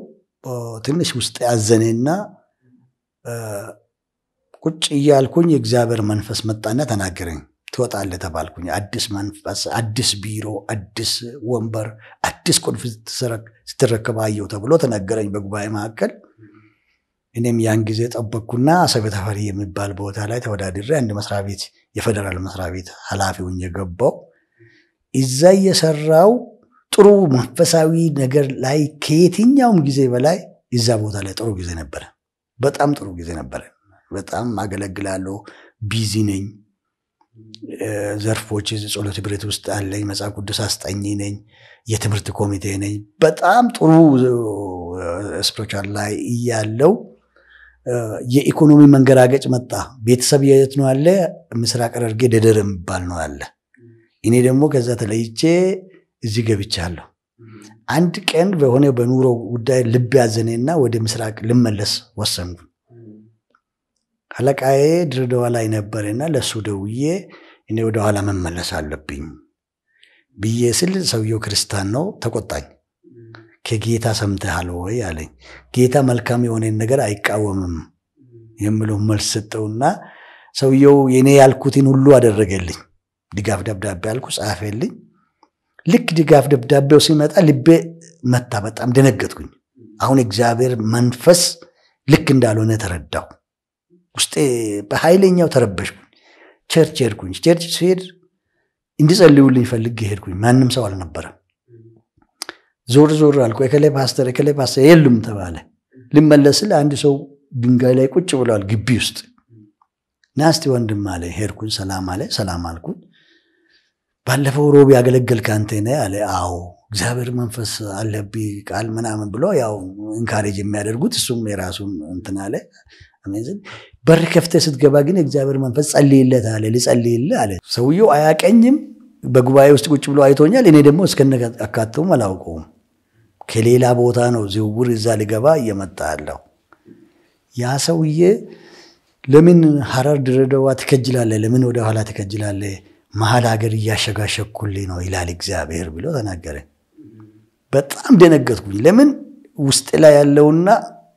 ትንሽ ውስጥ ያዘነና ቁጭ እያልኩኝ የእግዚአብሔር መንፈስ መጣና ተናገረኝ። ትወጣለህ ተባልኩኝ። አዲስ መንፈስ፣ አዲስ ቢሮ፣ አዲስ ወንበር፣ አዲስ ቁልፍ ስትረከብ አየሁ ተብሎ ተነገረኝ በጉባኤ መካከል። እኔም ያን ጊዜ ጠበቅኩና አሰበ ተፈሪ የሚባል ቦታ ላይ ተወዳድሬ አንድ መስሪያ ቤት የፌደራል መስሪያ ቤት ኃላፊውን የገባው እዛ እየሰራው ጥሩ መንፈሳዊ ነገር ላይ ከየትኛውም ጊዜ በላይ እዛ ቦታ ላይ ጥሩ ጊዜ ነበረ። በጣም ጥሩ ጊዜ ነበረ። በጣም አገለግላለሁ፣ ቢዚ ነኝ፣ ዘርፎች ጸሎት ብሬት ውስጥ አለኝ፣ መጽሐፍ ቅዱስ አስጠኝ ነኝ፣ የትምህርት ኮሚቴ ነኝ። በጣም ጥሩ ስፕሪቹዋል ላይ እያለው የኢኮኖሚ መንገራገጭ መጣ። ቤተሰብ የት ነው ያለ? ምስራቅ ሐረርጌ ደደር የሚባል ነው አለ። እኔ ደግሞ ከዛ ተለይቼ እዚህ ገብቻለሁ። አንድ ቀን በሆነ በኑሮ ጉዳይ ልብ ያዘኔና ወደ ምስራቅ ልመለስ ወሰንኩ። አለቃዬ ድሬዳዋ ላይ ነበርና ለእሱ ደውዬ እኔ ወደኋላ መመለስ አለብኝ ብዬ ስል ሰውየው ክርስቲያን ነው፣ ተቆጣኝ። ከጌታ ሰምተሃል ወይ አለኝ። ጌታ መልካም የሆነን ነገር አይቃወምም የምለው መልስ ሰጠውና ሰውየው የእኔ ያልኩትን ሁሉ አደረገልኝ። ድጋፍ ደብዳቤ አልኩ ጻፈልኝ። ልክ ድጋፍ ደብዳቤው ሲመጣ ልቤ መታ። በጣም ደነገጥኩኝ። አሁን እግዚአብሔር መንፈስ ልክ እንዳልሆነ ተረዳው። ውስጤ በኃይለኛው ተረበሽኩኝ። ቸርች ሄድኩኝ። ቸርች ሲሄድ እንዲጸልዩልኝ ፈልግ ሄድኩኝ። ማንም ሰው አልነበረም። ዞር ዞር አልኩ። የከላይ ፓስተር፣ የከላይ ፓስተር የሉም ተባለ። ልመለስ አንድ ሰው ድንጋይ ላይ ቁጭ ብለዋል ግቢ ውስጥ። ናስቲ ወንድም አለ። ሄድኩኝ። ሰላም አለ። ሰላም አልኩኝ። ባለፈው ሮብ ያገለገል አንተ ነህ አለ። አዎ እግዚአብሔር መንፈስ አለብኝ ቃል ምናምን ብሎ ያው ኢንካሬጅ የሚያደርጉት እሱም የራሱን እንትን አለ። በር ከፍተህ ስትገባ ግን እግዚአብሔር መንፈስ ጸልይለት አለ፣ ልጸልይልህ አለ። ሰውየው አያቀኝም፣ በጉባኤ ውስጥ ቁጭ ብሎ አይቶኛል። እኔ ደግሞ እስከነ አካተውም አላውቀውም። ከሌላ ቦታ ነው ዝውውር እዛ ልገባ እየመጣ አለው። ያ ሰውዬ ለምን ሀረር ድሬዳዋ ትከጅላለ ለምን ወደ ኋላ ትከጅላለ? መሀል ሀገር እያሸጋሸኩልኝ ነው ይላል እግዚአብሔር ብሎ ተናገረ። በጣም ደነገጥኩኝ። ለምን ውስጥ ላይ ያለውና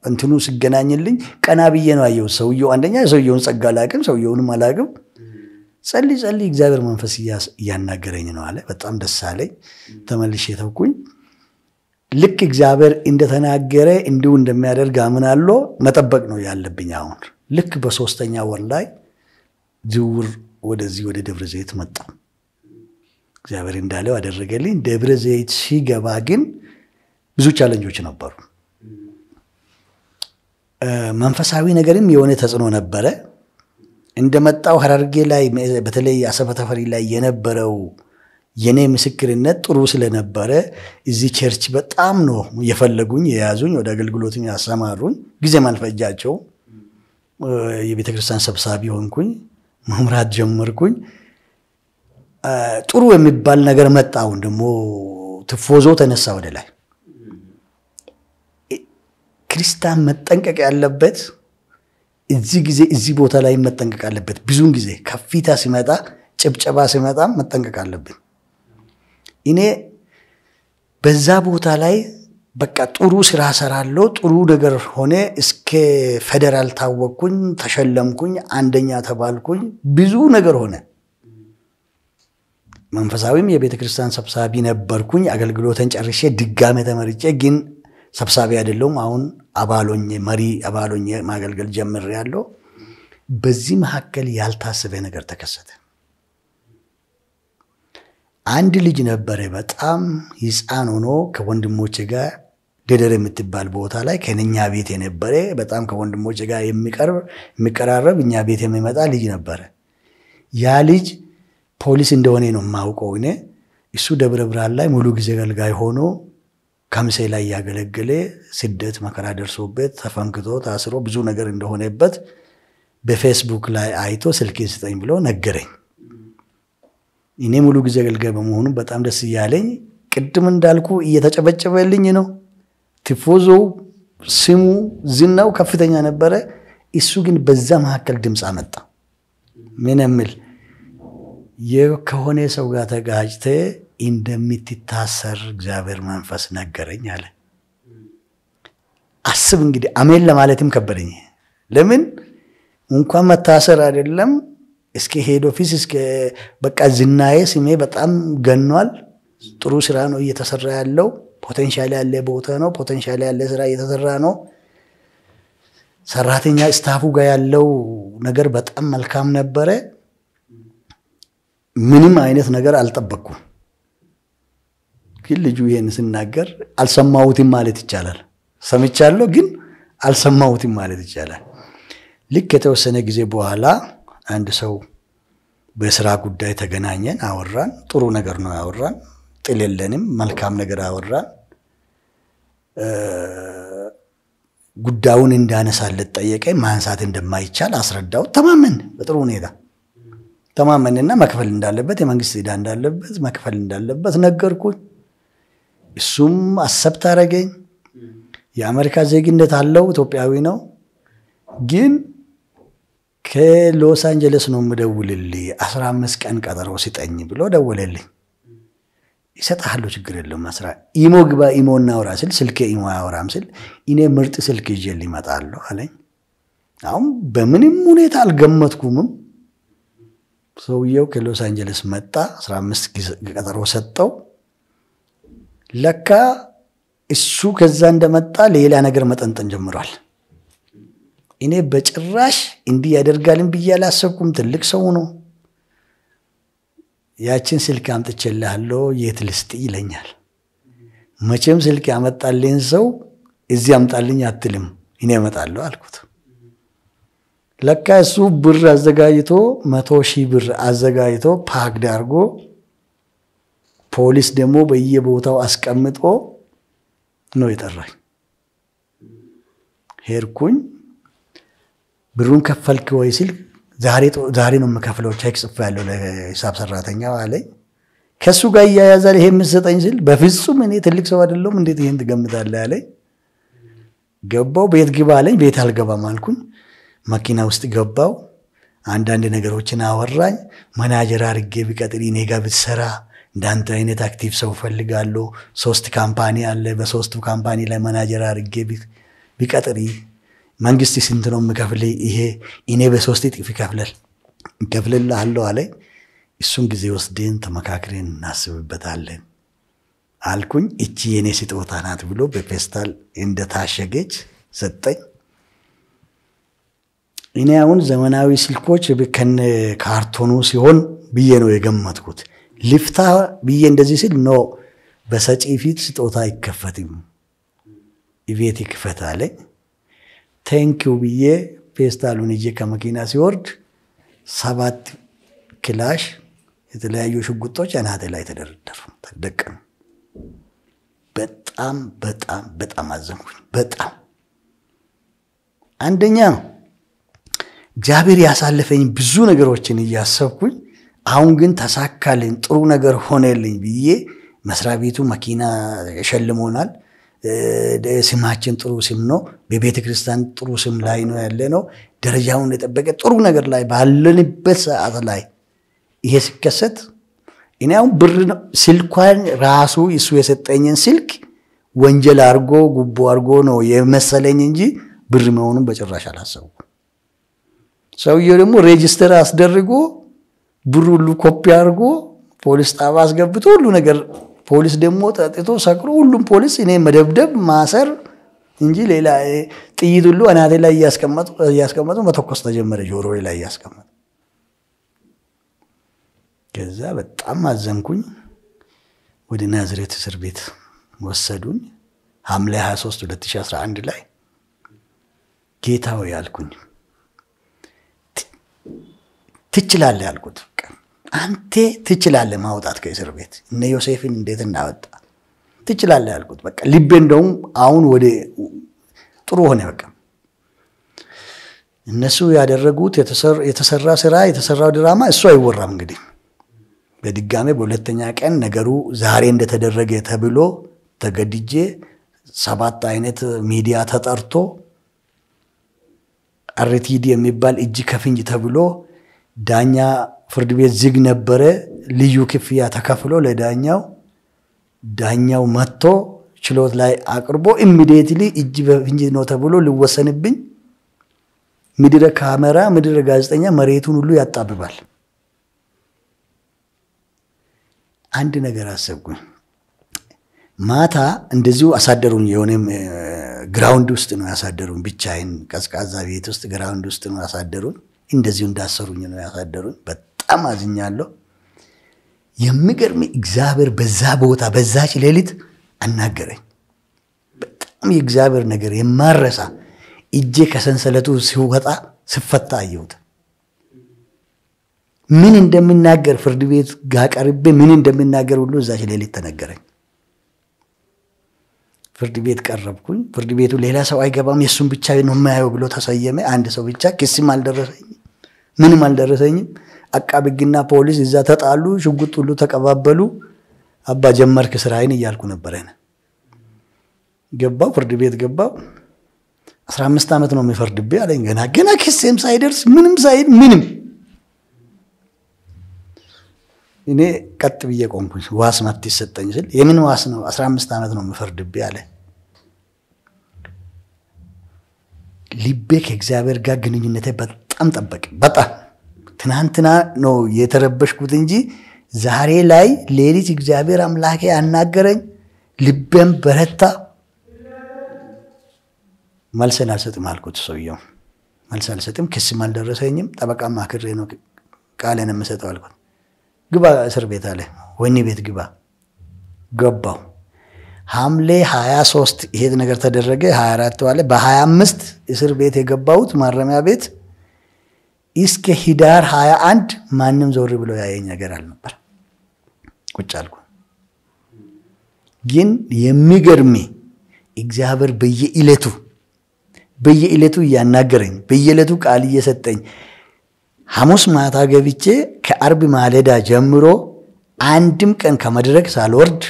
እንትኑ ስገናኝልኝ ቀና ብዬ ነው አየው ሰውየው አንደኛ የሰውየውን ጸጋ አላቅም፣ ሰውየውንም አላቅም። ጸልይ ጸልይ እግዚአብሔር መንፈስ እያናገረኝ ነው አለ። በጣም ደስ አለኝ። ተመልሼ ተውኩኝ። ልክ እግዚአብሔር እንደተናገረ እንዲሁ እንደሚያደርግ አምናለሁ። መጠበቅ ነው ያለብኝ። አሁን ልክ በሶስተኛ ወር ላይ ዝውውር ወደዚህ ወደ ደብረ ዘይት መጣ። እግዚአብሔር እንዳለው አደረገልኝ። ደብረ ዘይት ሲገባ ግን ብዙ ቻለንጆች ነበሩ። መንፈሳዊ ነገርም የሆነ ተጽዕኖ ነበረ። እንደመጣው ሀረርጌ ላይ በተለይ አሰበ ተፈሪ ላይ የነበረው የኔ ምስክርነት ጥሩ ስለነበረ እዚህ ቸርች በጣም ነው የፈለጉኝ፣ የያዙኝ፣ ወደ አገልግሎትም ያሰማሩኝ። ጊዜ ማልፈጃቸው የቤተክርስቲያን ሰብሳቢ ሆንኩኝ፣ መምራት ጀመርኩኝ። ጥሩ የሚባል ነገር መጣ። አሁን ደግሞ ትፎዞ ተነሳ ወደ ላይ ክርስቲያን መጠንቀቅ ያለበት እዚህ ጊዜ እዚህ ቦታ ላይ መጠንቀቅ አለበት። ብዙን ጊዜ ከፊታ ሲመጣ ጭብጨባ ሲመጣ መጠንቀቅ አለብን። እኔ በዛ ቦታ ላይ በቃ ጥሩ ስራ ሰራለሁ፣ ጥሩ ነገር ሆነ፣ እስከ ፌደራል ታወቅኩኝ፣ ተሸለምኩኝ፣ አንደኛ ተባልኩኝ፣ ብዙ ነገር ሆነ። መንፈሳዊም የቤተ ክርስቲያን ሰብሳቢ ነበርኩኝ። አገልግሎትን ጨርሼ ድጋሜ ተመርጬ ግን ሰብሳቢ አይደለሁም። አሁን አባሎኝ መሪ አባሎኝ ማገልገል ጀምር ያለው በዚህ መካከል ያልታሰበ ነገር ተከሰተ። አንድ ልጅ ነበረ በጣም ሕፃን ሆኖ ከወንድሞቼ ጋር ገደር የምትባል ቦታ ላይ ከነኛ ቤት የነበረ በጣም ከወንድሞቼ ጋር የሚቀርብ የሚቀራረብ እኛ ቤት የሚመጣ ልጅ ነበረ። ያ ልጅ ፖሊስ እንደሆነ ነው የማውቀው እኔ። እሱ ደብረ ብርሃን ላይ ሙሉ ጊዜ አገልጋይ ሆኖ ከምሴ ላይ ያገለገለ ስደት መከራ ደርሶበት ተፈንክቶ ታስሮ ብዙ ነገር እንደሆነበት በፌስቡክ ላይ አይቶ ስልክ ስጠኝ ብሎ ነገረኝ። እኔ ሙሉ ጊዜ አገልጋይ በመሆኑ በጣም ደስ እያለኝ ቅድም እንዳልኩ እየተጨበጨበልኝ ነው። ትፎዞው፣ ስሙ፣ ዝናው ከፍተኛ ነበረ። እሱ ግን በዛ መካከል ድምፅ አመጣ። ምን ከሆነ ሰው ጋር ተጋጭተ እንደምትታሰር እግዚአብሔር መንፈስ ነገረኝ አለ። አስብ እንግዲህ አሜን ለማለትም ከበደኝ። ለምን እንኳን መታሰር አይደለም እስከ ሄድ ኦፊስ እስከ በቃ ዝናዬ ስሜ በጣም ገኗል። ጥሩ ስራ ነው እየተሰራ ያለው። ፖቴንሻል ያለ ቦታ ነው። ፖቴንሻል ያለ ስራ እየተሰራ ነው። ሰራተኛ ስታፉ ጋር ያለው ነገር በጣም መልካም ነበረ። ምንም አይነት ነገር አልጠበቅኩም። ግን ልጁ ይሄን ስናገር አልሰማሁትም ማለት ይቻላል። ሰምቻለሁ ግን አልሰማሁትም ማለት ይቻላል። ልክ ከተወሰነ ጊዜ በኋላ አንድ ሰው በስራ ጉዳይ ተገናኘን፣ አወራን። ጥሩ ነገር ነው ያወራን፣ ጥል የለንም፣ መልካም ነገር አወራን። ጉዳዩን እንዳነሳለት ጠየቀ። ማንሳት እንደማይቻል አስረዳው። ተማመን፣ በጥሩ ሁኔታ ተማመንና መክፈል እንዳለበት የመንግስት ዕዳ እንዳለበት መክፈል እንዳለበት ነገርኩኝ። እሱም አሰብት አረገኝ። የአሜሪካ ዜግነት አለው፣ ኢትዮጵያዊ ነው። ግን ከሎስ አንጀለስ ነው የምደውልልህ፣ አስራ አምስት ቀን ቀጠሮ ስጠኝ ብሎ ደወለልኝ። ይሰጥሃለሁ፣ ችግር የለውም አስራ ኢሞ ግባ፣ ኢሞ እናውራ ስል ስልኬ ኢሞ አያወራም ስል እኔ ምርጥ ስልክ ይዤ ሊመጣለሁ አለኝ። አሁን በምንም ሁኔታ አልገመትኩምም። ሰውየው ከሎስ አንጀለስ መጣ፣ አስራ አምስት ቀጠሮ ሰጠው። ለካ እሱ ከዛ እንደመጣ ሌላ ነገር መጠንጠን ጀምሯል። እኔ በጭራሽ እንዲህ ያደርጋልን ብዬ አላሰብኩም። ትልቅ ሰው ነው። ያችን ስልክ አምጥቼልሃለሁ የት ልስጥ ይለኛል። መቼም ስልክ ያመጣልኝ ሰው እዚህ አምጣልኝ አትልም፣ እኔ እመጣለሁ አልኩት። ለካ እሱ ብር አዘጋጅቶ መቶ ሺህ ብር አዘጋጅቶ ፓክድ አድርጎ ፖሊስ ደግሞ በየቦታው አስቀምጦ ነው የጠራኝ። ሄድኩኝ። ብሩን ከፈልክ ወይ ሲል ዛሬ ነው የምከፍለው ቼክ ያለው ለሂሳብ ሰራተኛ አለኝ። ከእሱ ጋር እያያዛል ይሄ የምትሰጠኝ ሲል በፍጹም እኔ ትልቅ ሰው አይደለሁም እንዴት ይሄን ትገምታለህ አለኝ። ገባው ቤት ግባ አለኝ። ቤት አልገባም አልኩኝ። መኪና ውስጥ ገባው። አንዳንድ ነገሮችን አወራኝ። መናጀር አድርጌ ቢቀጥል እኔ ጋ ብትሰራ እንዳንተ አይነት አክቲቭ ሰው ፈልጋለሁ። ሶስት ካምፓኒ አለ። በሶስቱ ካምፓኒ ላይ መናጀር አድርጌ ቢቀጥሪ መንግስት ስንት ነው ምከፍል? ይሄ እኔ በሶስት ጥፍ ይከፍላል ይከፍልልሃለሁ አለ። እሱን ጊዜ ወስደን ተመካክረን እናስብበታለን አልኩኝ። እቺ የኔ ስጦታ ናት ብሎ በፌስታል እንደታሸገች ሰጠኝ። እኔ አሁን ዘመናዊ ስልኮች ከነ ካርቶኑ ሲሆን ብዬ ነው የገመትኩት። ልፍታ ብዬ እንደዚህ ስል ኖ በሰጪ ፊት ስጦታ አይከፈትም፣ ቤት ይክፈት አለኝ። ቴንኪው ብዬ ፌስታሉን ይዤ ከመኪና ሲወርድ ሰባት ክላሽ፣ የተለያዩ ሽጉጦች አናቴ ላይ ተደረደሩ፣ ተደቀኑ። በጣም በጣም በጣም አዘንኩኝ። በጣም አንደኛ እግዚአብሔር ያሳለፈኝ ብዙ ነገሮችን እያሰብኩኝ አሁን ግን ተሳካልኝ፣ ጥሩ ነገር ሆነልኝ ብዬ መስሪያ ቤቱ መኪና ሸልሞናል። ስማችን ጥሩ ስም ነው። በቤተ ክርስቲያን ጥሩ ስም ላይ ነው ያለ ነው። ደረጃውን የጠበቀ ጥሩ ነገር ላይ ባለንበት ሰዓት ላይ ይሄ ሲከሰት እኔ አሁን ብር ነው ስልኳን ራሱ እሱ የሰጠኝን ስልክ ወንጀል አድርጎ ጉቦ አድርጎ ነው የመሰለኝ እንጂ ብር መሆኑን በጭራሽ አላሰብኩም። ሰውየው ደግሞ ሬጅስተር አስደርጎ ብሩ ሁሉ ኮፒ አድርጎ ፖሊስ ጣባ አስገብቶ ሁሉ ነገር ፖሊስ ደግሞ ጠጥቶ ሰክሮ ሁሉም ፖሊስ እኔ መደብደብ ማሰር እንጂ ሌላ ጥይት ሁሉ አናቴ ላይ እያስቀመጡ መተኮስ ተጀመረ። ጆሮ ላይ እያስቀመጡ ከዛ በጣም አዘንኩኝ። ወደ ናዝሬት እስር ቤት ወሰዱኝ። ሐምሌ 23 2011 ላይ ጌታው ያልኩኝ ትችላለህ ያልኩት አንቴ ትችላለ ማውጣት ከእስር ቤት እነ ዮሴፍን እንዴት እናወጣ ትችላለ ያልኩት። በቃ ልቤ እንደውም አሁን ወደ ጥሩ ሆነ። በቃ እነሱ ያደረጉት የተሰራ ስራ የተሰራው ድራማ እሱ አይወራም። እንግዲህ በድጋሜ በሁለተኛ ቀን ነገሩ ዛሬ እንደተደረገ ተብሎ ተገድጄ ሰባት አይነት ሚዲያ ተጠርቶ አርቲዲ የሚባል እጅ ከፍንጅ ተብሎ ዳኛ ፍርድ ቤት ዝግ ነበረ። ልዩ ክፍያ ተከፍሎ ለዳኛው ዳኛው መጥቶ ችሎት ላይ አቅርቦ ኢሚዲየትሊ እጅ በፍንጅ ነው ተብሎ ልወሰንብኝ ምድረ ካሜራ ምድረ ጋዜጠኛ መሬቱን ሁሉ ያጣብባል። አንድ ነገር አሰብኩኝ። ማታ እንደዚሁ አሳደሩኝ። የሆነም ግራውንድ ውስጥ ነው ያሳደሩኝ። ብቻዬን ቀዝቃዛ ቤት ውስጥ ግራውንድ ውስጥ ነው ያሳደሩኝ። እንደዚሁ እንዳሰሩኝ ነው ያሳደሩኝ። በጣም አዝኛለሁ። የሚገርም እግዚአብሔር በዛ ቦታ በዛች ሌሊት አናገረኝ። በጣም የእግዚአብሔር ነገር የማረሳ እጄ ከሰንሰለቱ ሲወጣ ስፈታ አየሁት። ምን እንደምናገር ፍርድ ቤት ጋቀርቤ ምን እንደምናገር ሁሉ እዛች ሌሊት ተነገረኝ። ፍርድ ቤት ቀረብኩኝ። ፍርድ ቤቱ ሌላ ሰው አይገባም የእሱም ብቻ ነው የማየው ብሎ ተሰየመ። አንድ ሰው ብቻ ክስም አልደረሰኝ ምንም አልደረሰኝም። አቃቤ ሕግና ፖሊስ እዛ ተጣሉ፣ ሽጉጥ ሁሉ ተቀባበሉ። አባ ጀመርክ ስራይን እያልኩ ነበረ። ገባው ፍርድ ቤት ገባው። አስራ አምስት ዓመት ነው የሚፈርድብህ አለኝ። ገና ገና ክሴም ሳይደርስ ምንም ሳይድ ምንም እኔ ቀጥ ብዬ ቆምኩኝ። ዋስ መብት ይሰጠኝ ስል የምን ዋስ ነው? አስራ አምስት ዓመት ነው የምፈርድብህ አለ። ልቤ ከእግዚአብሔር ጋር ግንኙነቴ በጣም በጣም ጠበቅ በጣም ትናንትና ነው የተረበሽኩት እንጂ ዛሬ ላይ ሌሊት እግዚአብሔር አምላኬ አናገረኝ፣ ልቤም በረታ። መልሰን አልሰጥም አልኩት። ሰውየው መልስ አልሰጥም፣ ክስም አልደረሰኝም፣ ጠበቃ ማክሬ ነው ቃለን የምሰጠው አልኩት። ግባ እስር ቤት አለ፣ ወህኒ ቤት ግባ። ገባው። ሐምሌ 23 ይሄ ነገር ተደረገ። 24 አለ። በ25 እስር ቤት የገባሁት ማረሚያ ቤት እስከ ሂዳር ሀያ አንድ ማንም ዞር ብሎ ያየኝ ነገር አልነበር። ቁጭ አልኩ። ግን የሚገርሚ እግዚአብሔር በየዕለቱ በየዕለቱ እያናገረኝ በየዕለቱ ቃል እየሰጠኝ ሐሙስ ማታ ገብቼ ከአርብ ማለዳ ጀምሮ አንድም ቀን ከመድረክ ሳልወርድ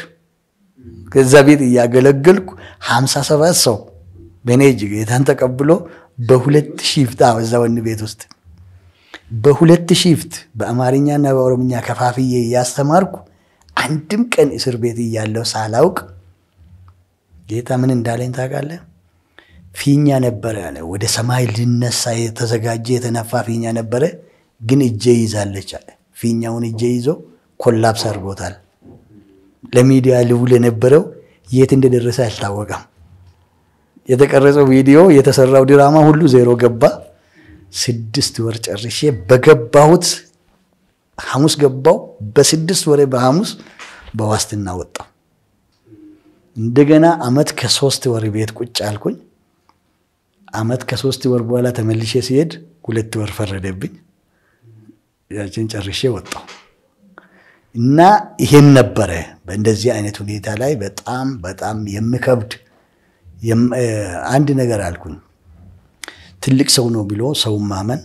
ከዛ ቤት እያገለገልኩ ሀምሳ ሰባት ሰው በእኔ እጅ ጌታን ተቀብሎ በሁለት ሺህ ፍታ እዛ ወን ቤት ውስጥ በሁለት ሺፍት በአማርኛና በኦሮምኛ ከፋፍዬ እያስተማርኩ አንድም ቀን እስር ቤት እያለው ሳላውቅ ጌታ ምን እንዳለኝ ታውቃለህ? ፊኛ ነበረ ያለ ወደ ሰማይ ልነሳ የተዘጋጀ የተነፋ ፊኛ ነበረ፣ ግን እጄ ይዛለች አለ። ፊኛውን እጄ ይዞ ኮላፕስ አድርጎታል። ለሚዲያ ልውል የነበረው የት እንደደረሰ አልታወቀም። የተቀረጸው ቪዲዮ የተሰራው ድራማ ሁሉ ዜሮ ገባ። ስድስት ወር ጨርሼ በገባሁት ሐሙስ ገባው። በስድስት ወሬ በሐሙስ በዋስትና ወጣው። እንደገና አመት ከሶስት ወር ቤት ቁጭ አልኩኝ። አመት ከሶስት ወር በኋላ ተመልሼ ሲሄድ ሁለት ወር ፈረደብኝ። ያችን ጨርሼ ወጣው እና ይሄን ነበረ። በእንደዚህ አይነት ሁኔታ ላይ በጣም በጣም የሚከብድ አንድ ነገር አልኩኝ። ትልቅ ሰው ነው ብሎ ሰውን ማመን፣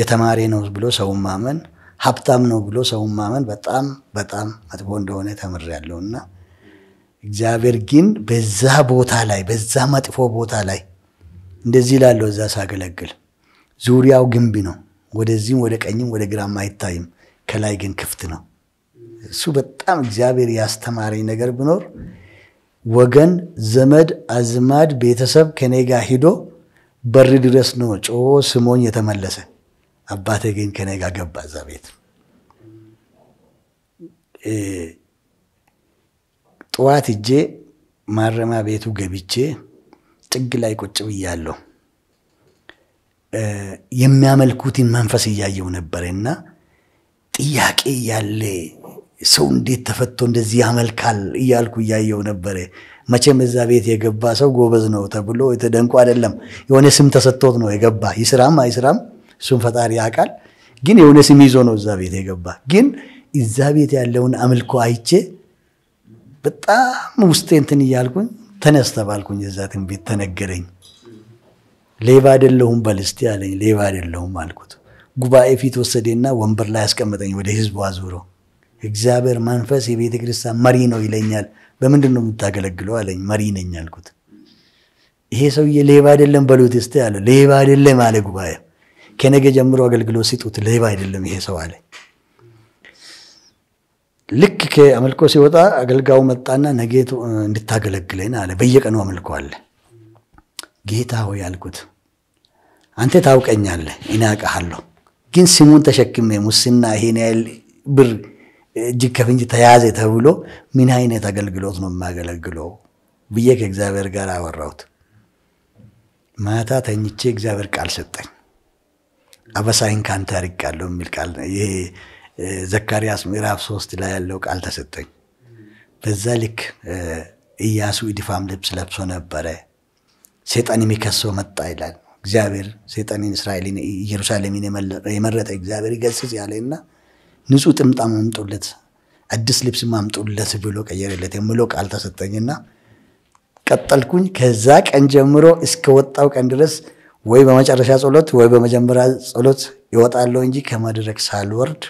የተማሪ ነው ብሎ ሰውን ማመን፣ ሀብታም ነው ብሎ ሰውን ማመን በጣም በጣም መጥፎ እንደሆነ ተምሬያለሁ እና እግዚአብሔር ግን በዛ ቦታ ላይ በዛ መጥፎ ቦታ ላይ እንደዚህ ይላለው እዛ ሳገለግል ዙሪያው ግንብ ነው። ወደዚህም ወደ ቀኝም ወደ ግራም አይታይም። ከላይ ግን ክፍት ነው። እሱ በጣም እግዚአብሔር ያስተማረኝ ነገር ቢኖር ወገን፣ ዘመድ፣ አዝማድ፣ ቤተሰብ ከኔ ጋር ሂዶ በር ድረስ ነው ጮ ስሞኝ የተመለሰ አባቴ ግን ከኔ ጋር ገባ እዛ ቤት። ጠዋት እጄ ማረሚያ ቤቱ ገብቼ ጥግ ላይ ቁጭ ብያለሁ። የሚያመልኩትን መንፈስ እያየው ነበረና ጥያቄ ያለ ሰው እንዴት ተፈቶ እንደዚህ ያመልካል እያልኩ እያየው ነበረ። መቼም እዛ ቤት የገባ ሰው ጎበዝ ነው ተብሎ የተደንቁ አይደለም። የሆነ ስም ተሰጥቶት ነው የገባ። ይስራም አይስራም እሱም ፈጣሪ ያውቃል። ግን የሆነ ስም ይዞ ነው እዛ ቤት የገባ። ግን እዛ ቤት ያለውን አምልኮ አይቼ በጣም ውስጤ እንትን እያልኩኝ ተነስ ተባልኩኝ። እዛ ትንቢት ተነገረኝ። ሌባ አይደለሁም በልስቲ አለኝ። ሌባ አይደለሁም አልኩት። ጉባኤ ፊት ወሰደና ወንበር ላይ ያስቀመጠኝ። ወደ ህዝቡ አዙሮ እግዚአብሔር መንፈስ የቤተ ክርስቲያን መሪ ነው ይለኛል በምንድን ነው የምታገለግለው አለኝ። መሪ ነኝ አልኩት። ይሄ ሰውዬ ሌባ አይደለም በሉት እስቲ አለ። ሌባ አይደለም አለ ጉባኤ። ከነገ ጀምሮ አገልግሎት ስጡት፣ ሌባ አይደለም ይሄ ሰው አለ። ልክ ከአመልኮ ሲወጣ አገልጋው መጣና ነገ እንድታገለግለን አለ። በየቀኑ አመልኮ አለ። ጌታ ሆይ አልኩት፣ አንተ ታውቀኛለህ፣ እኔ አውቅሃለሁ፣ ግን ስሙን ተሸክሜ ሙስና ይሄን ያህል ብር እጅግ ከፍንጅ ተያዘ ተብሎ ምን አይነት አገልግሎት ነው የማገለግለው ብዬ ከእግዚአብሔር ጋር አወራሁት። ማታ ተኝቼ እግዚአብሔር ቃል ሰጠኝ። አበሳይን ካንተ አርቄያለሁ የሚል ቃል ይሄ ዘካርያስ ምዕራፍ ሶስት ላይ ያለው ቃል ተሰጠኝ። በዛ ልክ እያሱ ኢድፋም ልብስ ለብሶ ነበረ። ሴጣን የሚከሰው መጣ ይላል። እግዚአብሔር ሰይጣንን እስራኤልን ኢየሩሳሌምን የመረጠ እግዚአብሔር ይገስጽ ያለና ንጹህ ጥምጣም አምጡለት፣ አዲስ ልብስ ማምጡለት ብሎ ቀየረለት የሚለው ቃል ተሰጠኝና ቀጠልኩኝ። ከዛ ቀን ጀምሮ እስከ ወጣው ቀን ድረስ ወይ በመጨረሻ ጸሎት ወይ በመጀመሪያ ጸሎት ይወጣለሁ እንጂ ከመድረክ ሳልወርድ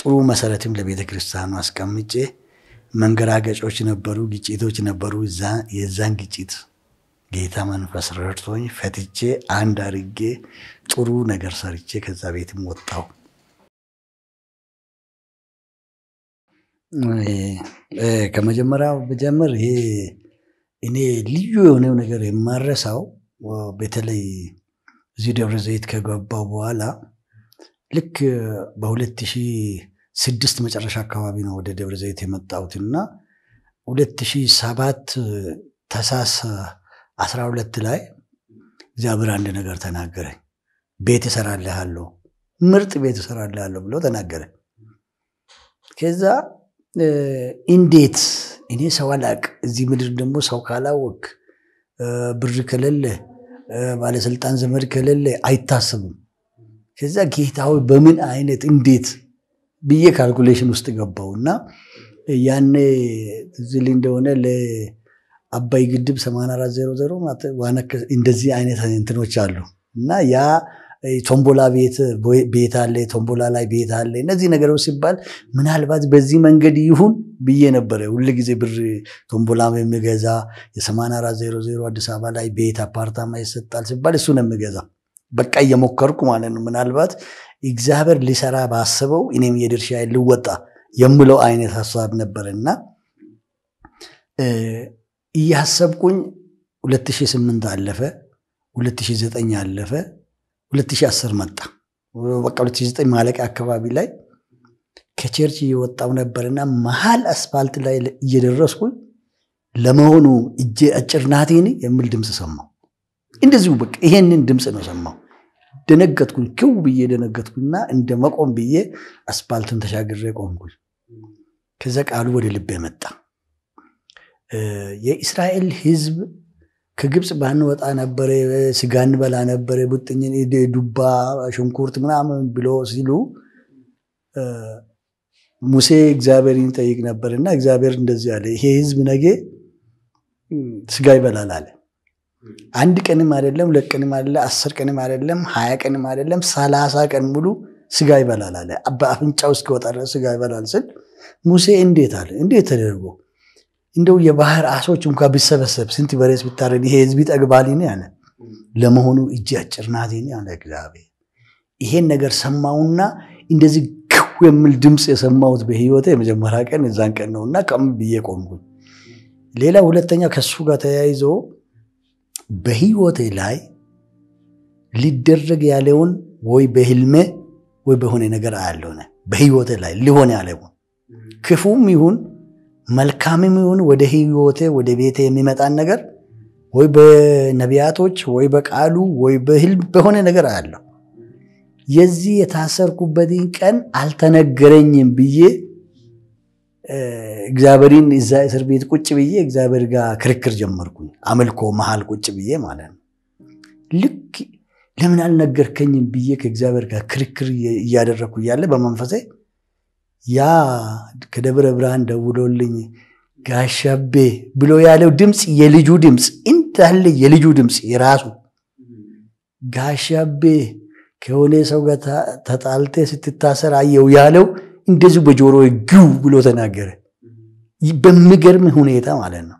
ጥሩ መሰረትም ለቤተ ክርስቲያኑ አስቀምጬ መንገራገጮች ነበሩ፣ ግጭቶች ነበሩ። የዛን ግጭት ጌታ መንፈስ ረድቶኝ ፈትቼ አንድ አርጌ ጥሩ ነገር ሰርቼ ከዛ ቤትም ወጣው። ከመጀመሪያ ብጀምር ይሄ እኔ ልዩ የሆነው ነገር የማረሳው በተለይ እዚህ ደብረ ዘይት ከገባው በኋላ ልክ በ2006 መጨረሻ አካባቢ ነው ወደ ደብረ ዘይት የመጣሁት እና 2007 ተሳስ 12 ላይ እግዚአብሔር አንድ ነገር ተናገረኝ። ቤት እሰራልሃለሁ፣ ምርጥ ቤት እሰራልሃለሁ ብሎ ተናገረ። ከዛ እንዴት እኔ ሰው አላቅ እዚህ ምድር ደግሞ ሰው ካላወቅ ብር ከሌለ ባለስልጣን ዘመድ ከሌለ አይታሰብም። ከዛ ጌታዊ በምን አይነት እንዴት ብዬ ካልኩሌሽን ውስጥ ገባው እና ያኔ ዝል እንደሆነ ለአባይ ግድብ 8400 እንደዚህ አይነት እንትኖች አሉ እና ያ ቶምቦላ ቤት አለ፣ ቶምቦላ ላይ ቤት አለ። እነዚህ ነገሮች ሲባል ምናልባት በዚህ መንገድ ይሁን ብዬ ነበረ። ሁል ጊዜ ብር ቶምቦላ የሚገዛ የ8400 አዲስ አበባ ላይ ቤት አፓርታማ ይሰጣል ሲባል እሱ ነው የሚገዛ በቃ እየሞከርኩ ማለት ነው። ምናልባት እግዚአብሔር ሊሰራ ባስበው እኔም የድርሻ ልወጣ የምለው አይነት ሀሳብ ነበር እና እያሰብኩኝ 2008 አለፈ፣ 2009 አለፈ። 2010 መጣ። በቃ 2009 ማለቂያ አካባቢ ላይ ከቸርች እየወጣው ነበርና መሀል አስፋልት ላይ እየደረስኩኝ ለመሆኑ እጄ አጭር ናቴን የሚል ድምፅ ሰማሁ። እንደዚሁ በቃ ይሄንን ድምፅ ነው ሰማሁ። ደነገጥኩኝ። ክው ብዬ ደነገጥኩኝና እንደ መቆም ብዬ አስፋልቱን ተሻግሬ ቆምኩኝ። ከዛ ቃሉ ወደ ልቤ መጣ። የእስራኤል ህዝብ ከግብፅ ባንወጣ ነበረ፣ ስጋ እንበላ ነበረ፣ ቡጥኝ ዱባ፣ ሽንኩርት ምናምን ብሎ ሲሉ ሙሴ እግዚአብሔርን ይጠይቅ ነበር እና እግዚአብሔር እንደዚህ አለ፣ ይሄ ህዝብ ነገ ስጋ ይበላል አለ። አንድ ቀንም አይደለም፣ ሁለት ቀንም አይደለም፣ አስር ቀንም አይደለም፣ ሀያ ቀንም አይደለም፣ ሰላሳ ቀን ሙሉ ስጋ ይበላል አለ። በአፍንጫው እስኪወጣ ስጋ ይበላል ስል ሙሴ እንዴት አለ? እንዴት ተደርጎ እንደው የባህር አሶች እንኳ ቢሰበሰብ ስንት በሬስ ብታረድ ይሄ ህዝብ ይጠግባልን? አለ ለመሆኑ እጅ አጭር ናት አለ እግዚአብሔር። ይሄን ነገር ሰማውና እንደዚህ ክው የሚል ድምፅ የሰማሁት በህይወቴ የመጀመሪያ ቀን የዛን ቀን ነውና ቀም ብዬ ቆምኩኝ። ሌላ ሁለተኛ ከሱ ጋር ተያይዞ በህይወቴ ላይ ሊደረግ ያለውን ወይ በህልሜ ወይ በሆነ ነገር አያለሆነ በህይወቴ ላይ ሊሆን ያለውን ክፉም ይሁን መልካምም ይሁን ወደ ህይወቴ ወደ ቤቴ የሚመጣን ነገር ወይ በነቢያቶች ወይ በቃሉ ወይ በህልም በሆነ ነገር አያለሁ። የዚህ የታሰርኩበትን ቀን አልተነገረኝም ብዬ እግዚአብሔርን እዛ እስር ቤት ቁጭ ብዬ እግዚአብሔር ጋር ክርክር ጀመርኩኝ። አምልኮ መሃል ቁጭ ብዬ ማለት ነው። ልክ ለምን አልነገርከኝም ብዬ ከእግዚአብሔር ጋር ክርክር እያደረግኩ እያለ በመንፈሴ ያ ከደብረ ብርሃን ደውሎልኝ ጋሻቤ ብሎ ያለው ድምፅ የልጁ ድምፅ እንዳለ የልጁ ድምፅ የራሱ ጋሻቤ ከሆነ ሰው ጋር ተጣልተ ስትታሰር አየው ያለው እንደዚሁ በጆሮ ግው ብሎ ተናገረ። በሚገርም ሁኔታ ማለት ነው።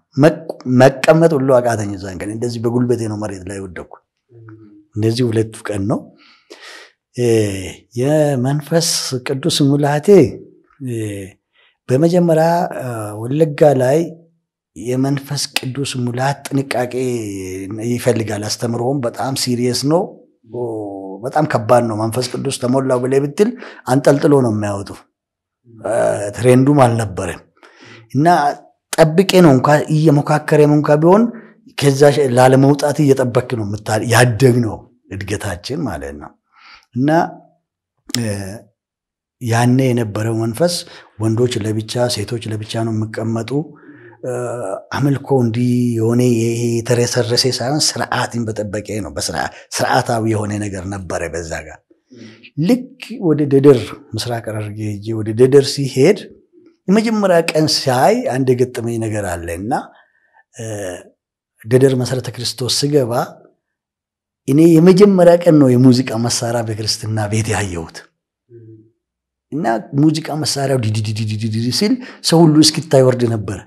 መቀመጥ ሁሉ አቃተኝ። እዛን ቀን እንደዚህ በጉልበቴ ነው መሬት ላይ ወደኩ። እንደዚህ ሁለቱ ቀን ነው የመንፈስ ቅዱስ ሙላቴ በመጀመሪያ ወለጋ ላይ የመንፈስ ቅዱስ ሙላት ጥንቃቄ ይፈልጋል። አስተምሮውም በጣም ሲሪየስ ነው። በጣም ከባድ ነው። መንፈስ ቅዱስ ተሞላው ብለህ ብትል አንጠልጥሎ ነው የሚያወጡ። ትሬንዱም አልነበረም እና ጠብቄ ነው እንኳ እየሞካከረም እንኳ ቢሆን ከዛ ላለመውጣት እየጠበክ ነው ያደግ ነው እድገታችን ማለት ነው እና ያኔ የነበረው መንፈስ ወንዶች ለብቻ ሴቶች ለብቻ ነው የሚቀመጡ አምልኮ እንዲህ የሆነ የተረሰረሰ ሳይሆን ስርዓትን በጠበቀ ነው። ስርዓታዊ የሆነ ነገር ነበረ በዛ ጋር። ልክ ወደ ደደር ምስራቅ ሐረርጌ ሄጄ ወደ ደደር ሲሄድ የመጀመሪያ ቀን ሳይ አንድ የገጠመኝ ነገር አለ እና ደደር መሰረተ ክርስቶስ ስገባ እኔ የመጀመሪያ ቀን ነው የሙዚቃ መሳሪያ በክርስትና ቤት ያየሁት። እና ሙዚቃ መሳሪያው ዲዲዲዲዲዲ ሲል ሰው ሁሉ እስኪታይ ወርድ ነበረ።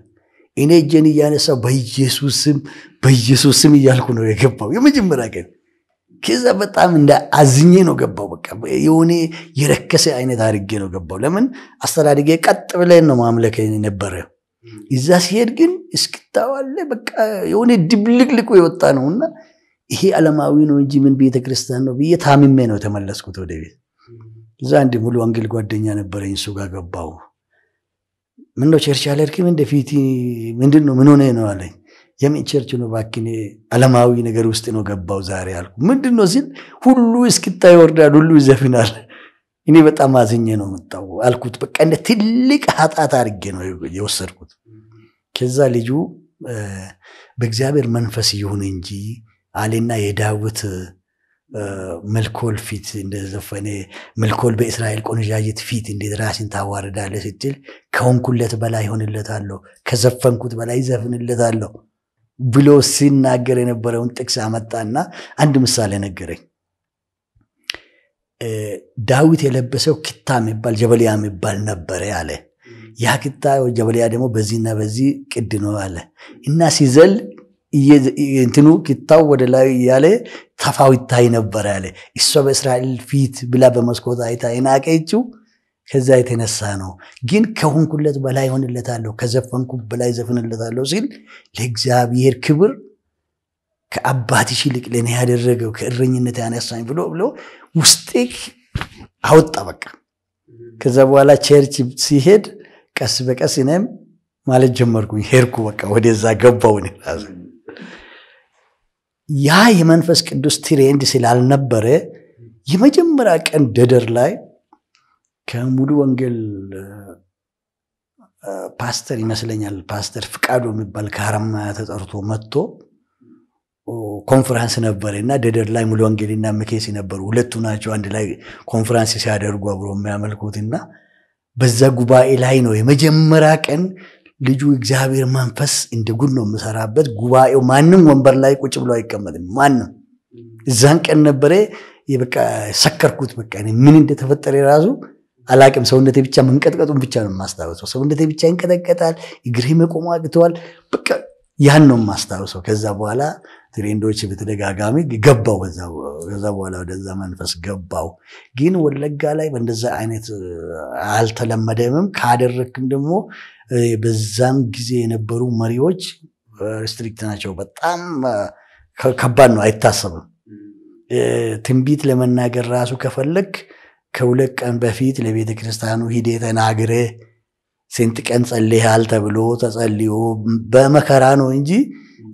እኔ እጄን እያነሳው በኢየሱስም በኢየሱስም እያልኩ ነው የገባው የመጀመሪያ ቀን። ከዛ በጣም እንደ አዝኜ ነው ገባው። በቃ የሆነ የረከሰ አይነት አድርጌ ነው ገባው። ለምን አስተዳድጌ ቀጥ ብለን ነው ማምለክ ነበረ። እዛ ሲሄድ ግን እስክታዋለ በቃ የሆነ ድብልቅልቁ የወጣ ነው እና ይሄ ዓለማዊ ነው እንጂ ምን ቤተክርስቲያን ነው ብዬ ታምሜ ነው የተመለስኩት ወደ ቤት። እዛ አንድ ሙሉ ወንጌል ጓደኛ ነበረኝ። እሱ ጋር ገባው። ምነው ቸርች አልሄድክም? እንደ ፊቲ ምንድን ነው ምን ሆነ ነው አለኝ። የምን ቸርች ነው እባክህ፣ አለማዊ ነገር ውስጥ ነው ገባው ዛሬ አልኩ። ምንድን ነው ሲል ሁሉ እስክታ ይወርዳል፣ ሁሉ ይዘፍናል። እኔ በጣም አዝኜ ነው የምጣው አልኩት። በቃ እንደ ትልቅ ኃጢአት አድርጌ ነው የወሰድኩት። ከዛ ልጁ በእግዚአብሔር መንፈስ ይሁን እንጂ አሌና የዳዊት መልኮል ፊት እንደዘፈነ መልኮል በእስራኤል ቆንጃጅት ፊት እንዴት ራሲን ታዋርዳለ ስትል ከሆንኩለት በላይ ይሆንለታለሁ፣ ከዘፈንኩት በላይ ይዘፍንለታለሁ ብሎ ሲናገር የነበረውን ጥቅስ አመጣና አንድ ምሳሌ ነገረኝ። ዳዊት የለበሰው ኪታ የሚባል ጀበልያ የሚባል ነበረ አለ። ያ ኪታ ጀበልያ ደግሞ በዚህና በዚህ ቅድ ነው አለ እና ሲዘል እንትኑ ኪታው ወደ ላይ እያለ ተፋው ይታይ ነበር ያለ እሷ በእስራኤል ፊት ብላ በመስኮት አይታ የናቀችው ከዛ የተነሳ ነው። ግን ከሆንኩለት በላይ ሆንለታለሁ፣ ከዘፈንኩ በላይ ዘፍንለታለሁ ሲል ለእግዚአብሔር ክብር ከአባትሽ ይልቅ ለእኔ ያደረገው ከእረኝነት ያነሳኝ ብሎ ብሎ ውስጤ አወጣ በቃ። ከዛ በኋላ ቸርች ሲሄድ ቀስ በቀስ እኔም ማለት ጀመርኩኝ። ሄድኩ በቃ ወደዛ ገባውን ራሱ ያ የመንፈስ ቅዱስ ትሬንድ ስላልነበረ የመጀመሪያ ቀን ደደር ላይ ከሙሉ ወንጌል ፓስተር ይመስለኛል ፓስተር ፍቃዱ የሚባል ከሀረማያ ተጠርቶ መጥቶ ኮንፈረንስ ነበር እና ደደር ላይ ሙሉ ወንጌልና ምኬሲ ነበሩ። ሁለቱ ናቸው አንድ ላይ ኮንፈረንስ ሲያደርጉ አብሮ የሚያመልኩት እና በዛ ጉባኤ ላይ ነው የመጀመሪያ ቀን ልጁ እግዚአብሔር መንፈስ እንደ ጉድ ነው የምሰራበት። ጉባኤው ማንም ወንበር ላይ ቁጭ ብሎ አይቀመጥም። ማንም እዛን ቀን ነበረ በቃ ሰከርኩት። በቃ ምን እንደተፈጠረ ራሱ አላቅም። ሰውነቴ ብቻ መንቀጥቀጡን ብቻ ነው የማስታውሰው። ሰውነቴ ብቻ ይንቀጠቀጣል። እግሬ መቆም አቅተዋል። በቃ ያን ነው የማስታውሰው። ከዛ በኋላ ትሬንዶች በተደጋጋሚ ገባው። ከዛ በኋላ ወደዛ መንፈስ ገባው። ግን ወለጋ ላይ በእንደዛ አይነት አልተለመደምም። ካደረክም ደግሞ በዛም ጊዜ የነበሩ መሪዎች ሪስትሪክት ናቸው። በጣም ከባድ ነው፣ አይታሰብም። ትንቢት ለመናገር ራሱ ከፈለግ ከሁለት ቀን በፊት ለቤተ ክርስቲያኑ ሂዴ ተናግረ ስንት ቀን ጸልያል ተብሎ ተጸልዮ በመከራ ነው እንጂ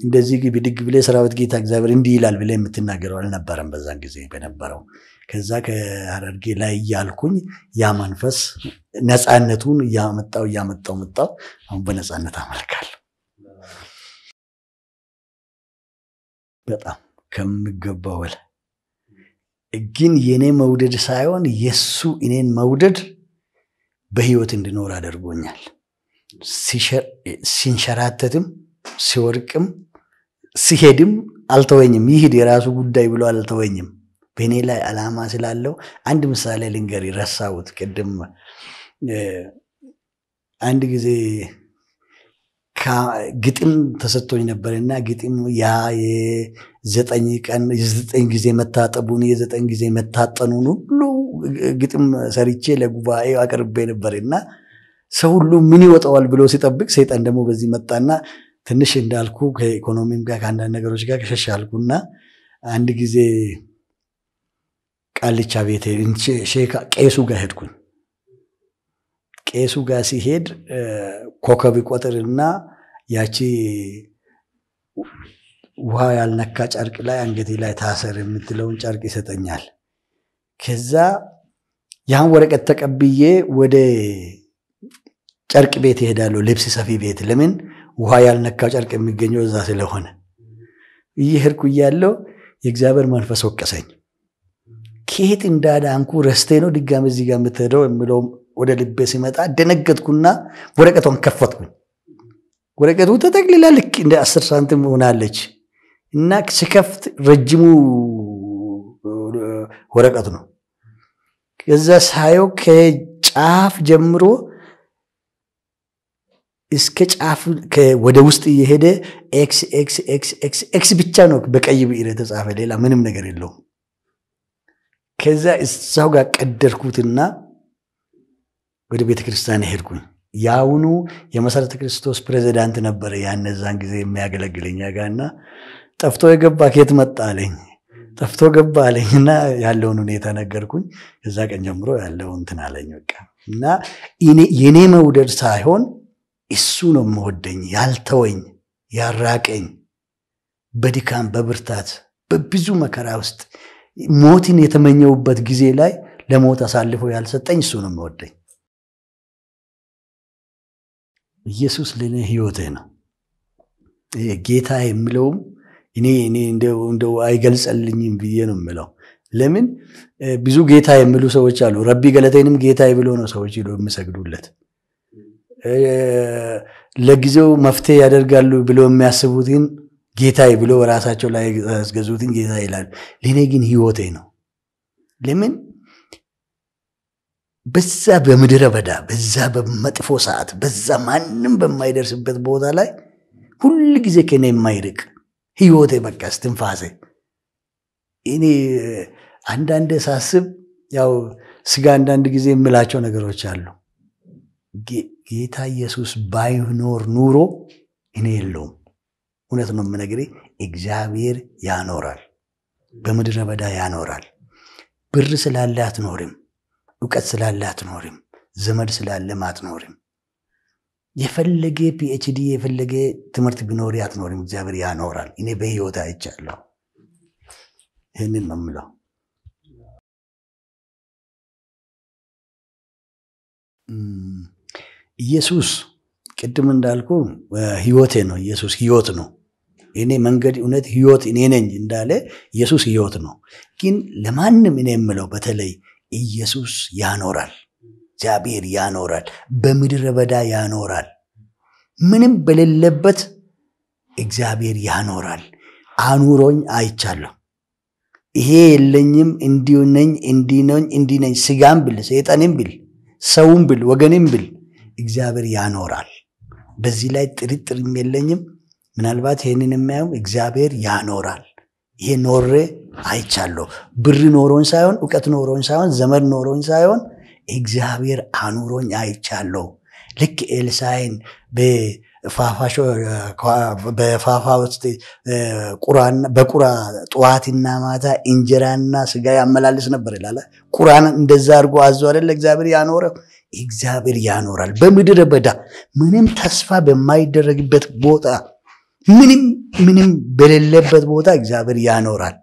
እንደዚህ ብድግ ብለህ ሰራዊት ጌታ እግዚአብሔር እንዲህ ይላል ብለህ የምትናገረው አልነበረም በዛን ጊዜ በነበረው። ከዛ ከሀረርጌ ላይ እያልኩኝ ያ መንፈስ ነፃነቱን እያመጣው እያመጣው መጣው። አሁን በነፃነት አመልካለሁ። በጣም ከምገባው በላይ ግን የእኔ መውደድ ሳይሆን የእሱ እኔን መውደድ በህይወት እንድኖር አድርጎኛል። ሲንሸራተትም ሲወድቅም ሲሄድም አልተወኝም ይሂድ የራሱ ጉዳይ ብሎ አልተወኝም። በእኔ ላይ አላማ ስላለው አንድ ምሳሌ ልንገር፣ ረሳሁት ቅድም። አንድ ጊዜ ግጥም ተሰጥቶኝ ነበር እና ግጥም ያ የዘጠኝ ቀን የዘጠኝ ጊዜ መታጠቡን የዘጠኝ ጊዜ መታጠኑን ሁሉ ግጥም ሰርቼ ለጉባኤ አቅርቤ ነበር እና ሰው ሁሉ ምን ይወጣዋል ብሎ ሲጠብቅ ሰይጣን ደግሞ በዚህ መጣና ትንሽ እንዳልኩ ከኢኮኖሚም ጋር ከአንዳንድ ነገሮች ጋር ሸሽ አልኩና አንድ ጊዜ ቃልቻ ቤት ቄሱ ጋር ሄድኩኝ። ቄሱ ጋር ሲሄድ ኮከብ ይቆጥርና ያቺ ውሃ ያልነካ ጨርቅ ላይ አንገቴ ላይ ታሰር የምትለውን ጨርቅ ይሰጠኛል። ከዛ ያን ወረቀት ተቀብዬ ወደ ጨርቅ ቤት ይሄዳለሁ፣ ልብስ ሰፊ ቤት። ለምን ውሃ ያልነካው ጨርቅ የሚገኘው እዛ ስለሆነ እየሄድኩ እያለው የእግዚአብሔር መንፈስ ወቀሰኝ። ከየት እንዳዳንኩ ረስቴ ነው ድጋሚ እዚህ ጋር የምትሄደው የምለው ወደ ልቤ ሲመጣ ደነገጥኩና ወረቀቷን ከፈትኩኝ። ወረቀቱ ተጠቅልላ ልክ እንደ አስር ሳንቲም ሆናለች እና ስከፍት ረጅሙ ወረቀት ነው። ከዛ ሳየው ከጫፍ ጀምሮ እስከ ጫፍ ወደ ውስጥ እየሄደ ኤክስ ኤክስ ኤክስ ኤክስ ኤክስ ብቻ ነው በቀይ ብዕር የተጻፈ ሌላ ምንም ነገር የለውም። ከዛ እዛው ጋር ቀደርኩትና ወደ ቤተ ክርስቲያን ሄድኩኝ። የአሁኑ የመሰረተ ክርስቶስ ፕሬዚዳንት ነበረ ያነዛን ጊዜ የሚያገለግለኛ ጋና ጠፍቶ የገባ ከየት መጣ አለኝ። ጠፍቶ ገባ እና ያለውን ሁኔታ ነገርኩኝ። ከዛ ቀን ጀምሮ ያለው እንትን አለኝ በቃ እና የኔ መውደድ ሳይሆን እሱ ነው የምወደኝ ያልተወኝ ያራቀኝ በድካም በብርታት በብዙ መከራ ውስጥ ሞትን የተመኘውበት ጊዜ ላይ ለሞት አሳልፎ ያልሰጠኝ እሱ ነው የምወደኝ። ኢየሱስ ለእኔ ህይወቴ ነው። ጌታ የሚለውም እኔ እኔ እንደው አይገልጸልኝም ብዬ ነው የምለው። ለምን ብዙ ጌታ የሚሉ ሰዎች አሉ። ረቢ ገለተንም ጌታ ብሎ ነው ሰዎች ሄዶ የሚሰግዱለት። ለጊዜው መፍትሄ ያደርጋሉ ብሎ የሚያስቡትን ጌታዬ ብሎ በራሳቸው ላይ ያስገዙትን ጌታ ይላሉ። ለእኔ ግን ህይወቴ ነው። ለምን በዛ በምድረ በዳ በዛ በመጥፎ ሰዓት በዛ ማንም በማይደርስበት ቦታ ላይ ሁል ጊዜ ከኔ የማይርቅ ህይወቴ በቃ እስትንፋሴ። እኔ አንዳንድ ሳስብ ያው ስጋ አንዳንድ ጊዜ የምላቸው ነገሮች አሉ ጌታ ኢየሱስ ባይኖር ኑሮ እኔ የለውም። እውነት ነው የምነግሬ። እግዚአብሔር ያኖራል፣ በምድረ በዳ ያኖራል። ብር ስላለ አትኖርም፣ እውቀት ስላለ አትኖርም፣ ዘመድ ስላለም አትኖርም። የፈለገ ፒኤችዲ የፈለገ ትምህርት ቢኖር አትኖርም። እግዚአብሔር ያኖራል። እኔ በህይወት አይቻለሁ። ይህንን ነው የምለው። ኢየሱስ ቅድም እንዳልኩ ህይወቴ ነው። ኢየሱስ ህይወት ነው። እኔ መንገድ፣ እውነት፣ ህይወት እኔ ነኝ እንዳለ ኢየሱስ ህይወት ነው። ግን ለማንም እኔ የምለው በተለይ ኢየሱስ ያኖራል። እግዚአብሔር ያኖራል። በምድረ በዳ ያኖራል። ምንም በሌለበት እግዚአብሔር ያኖራል። አኑሮኝ አይቻለሁ። ይሄ የለኝም እንዲነኝ እንዲነኝ እንዲነኝ ስጋም ብል ሰይጣንም ብል ሰውም ብል ወገንም ብል እግዚአብሔር ያኖራል። በዚህ ላይ ጥርጥርም የለኝም። ምናልባት ይህንን የማየው እግዚአብሔር ያኖራል። ይሄ ኖሬ አይቻለሁ። ብር ኖሮኝ ሳይሆን እውቀት ኖሮኝ ሳይሆን ዘመድ ኖሮኝ ሳይሆን እግዚአብሔር አኑሮኝ አይቻለሁ። ልክ ኤልሳይን በፋፋ ውስጥ በቁራ ጠዋትና ማታ እንጀራና ስጋ ያመላልስ ነበር ይላል። ቁራን እንደዛ አድርጎ አዞ አይደለ እግዚአብሔር ያኖረው። እግዚአብሔር ያኖራል። በምድረ በዳ ምንም ተስፋ በማይደረግበት ቦታ ምንም ምንም በሌለበት ቦታ እግዚአብሔር ያኖራል።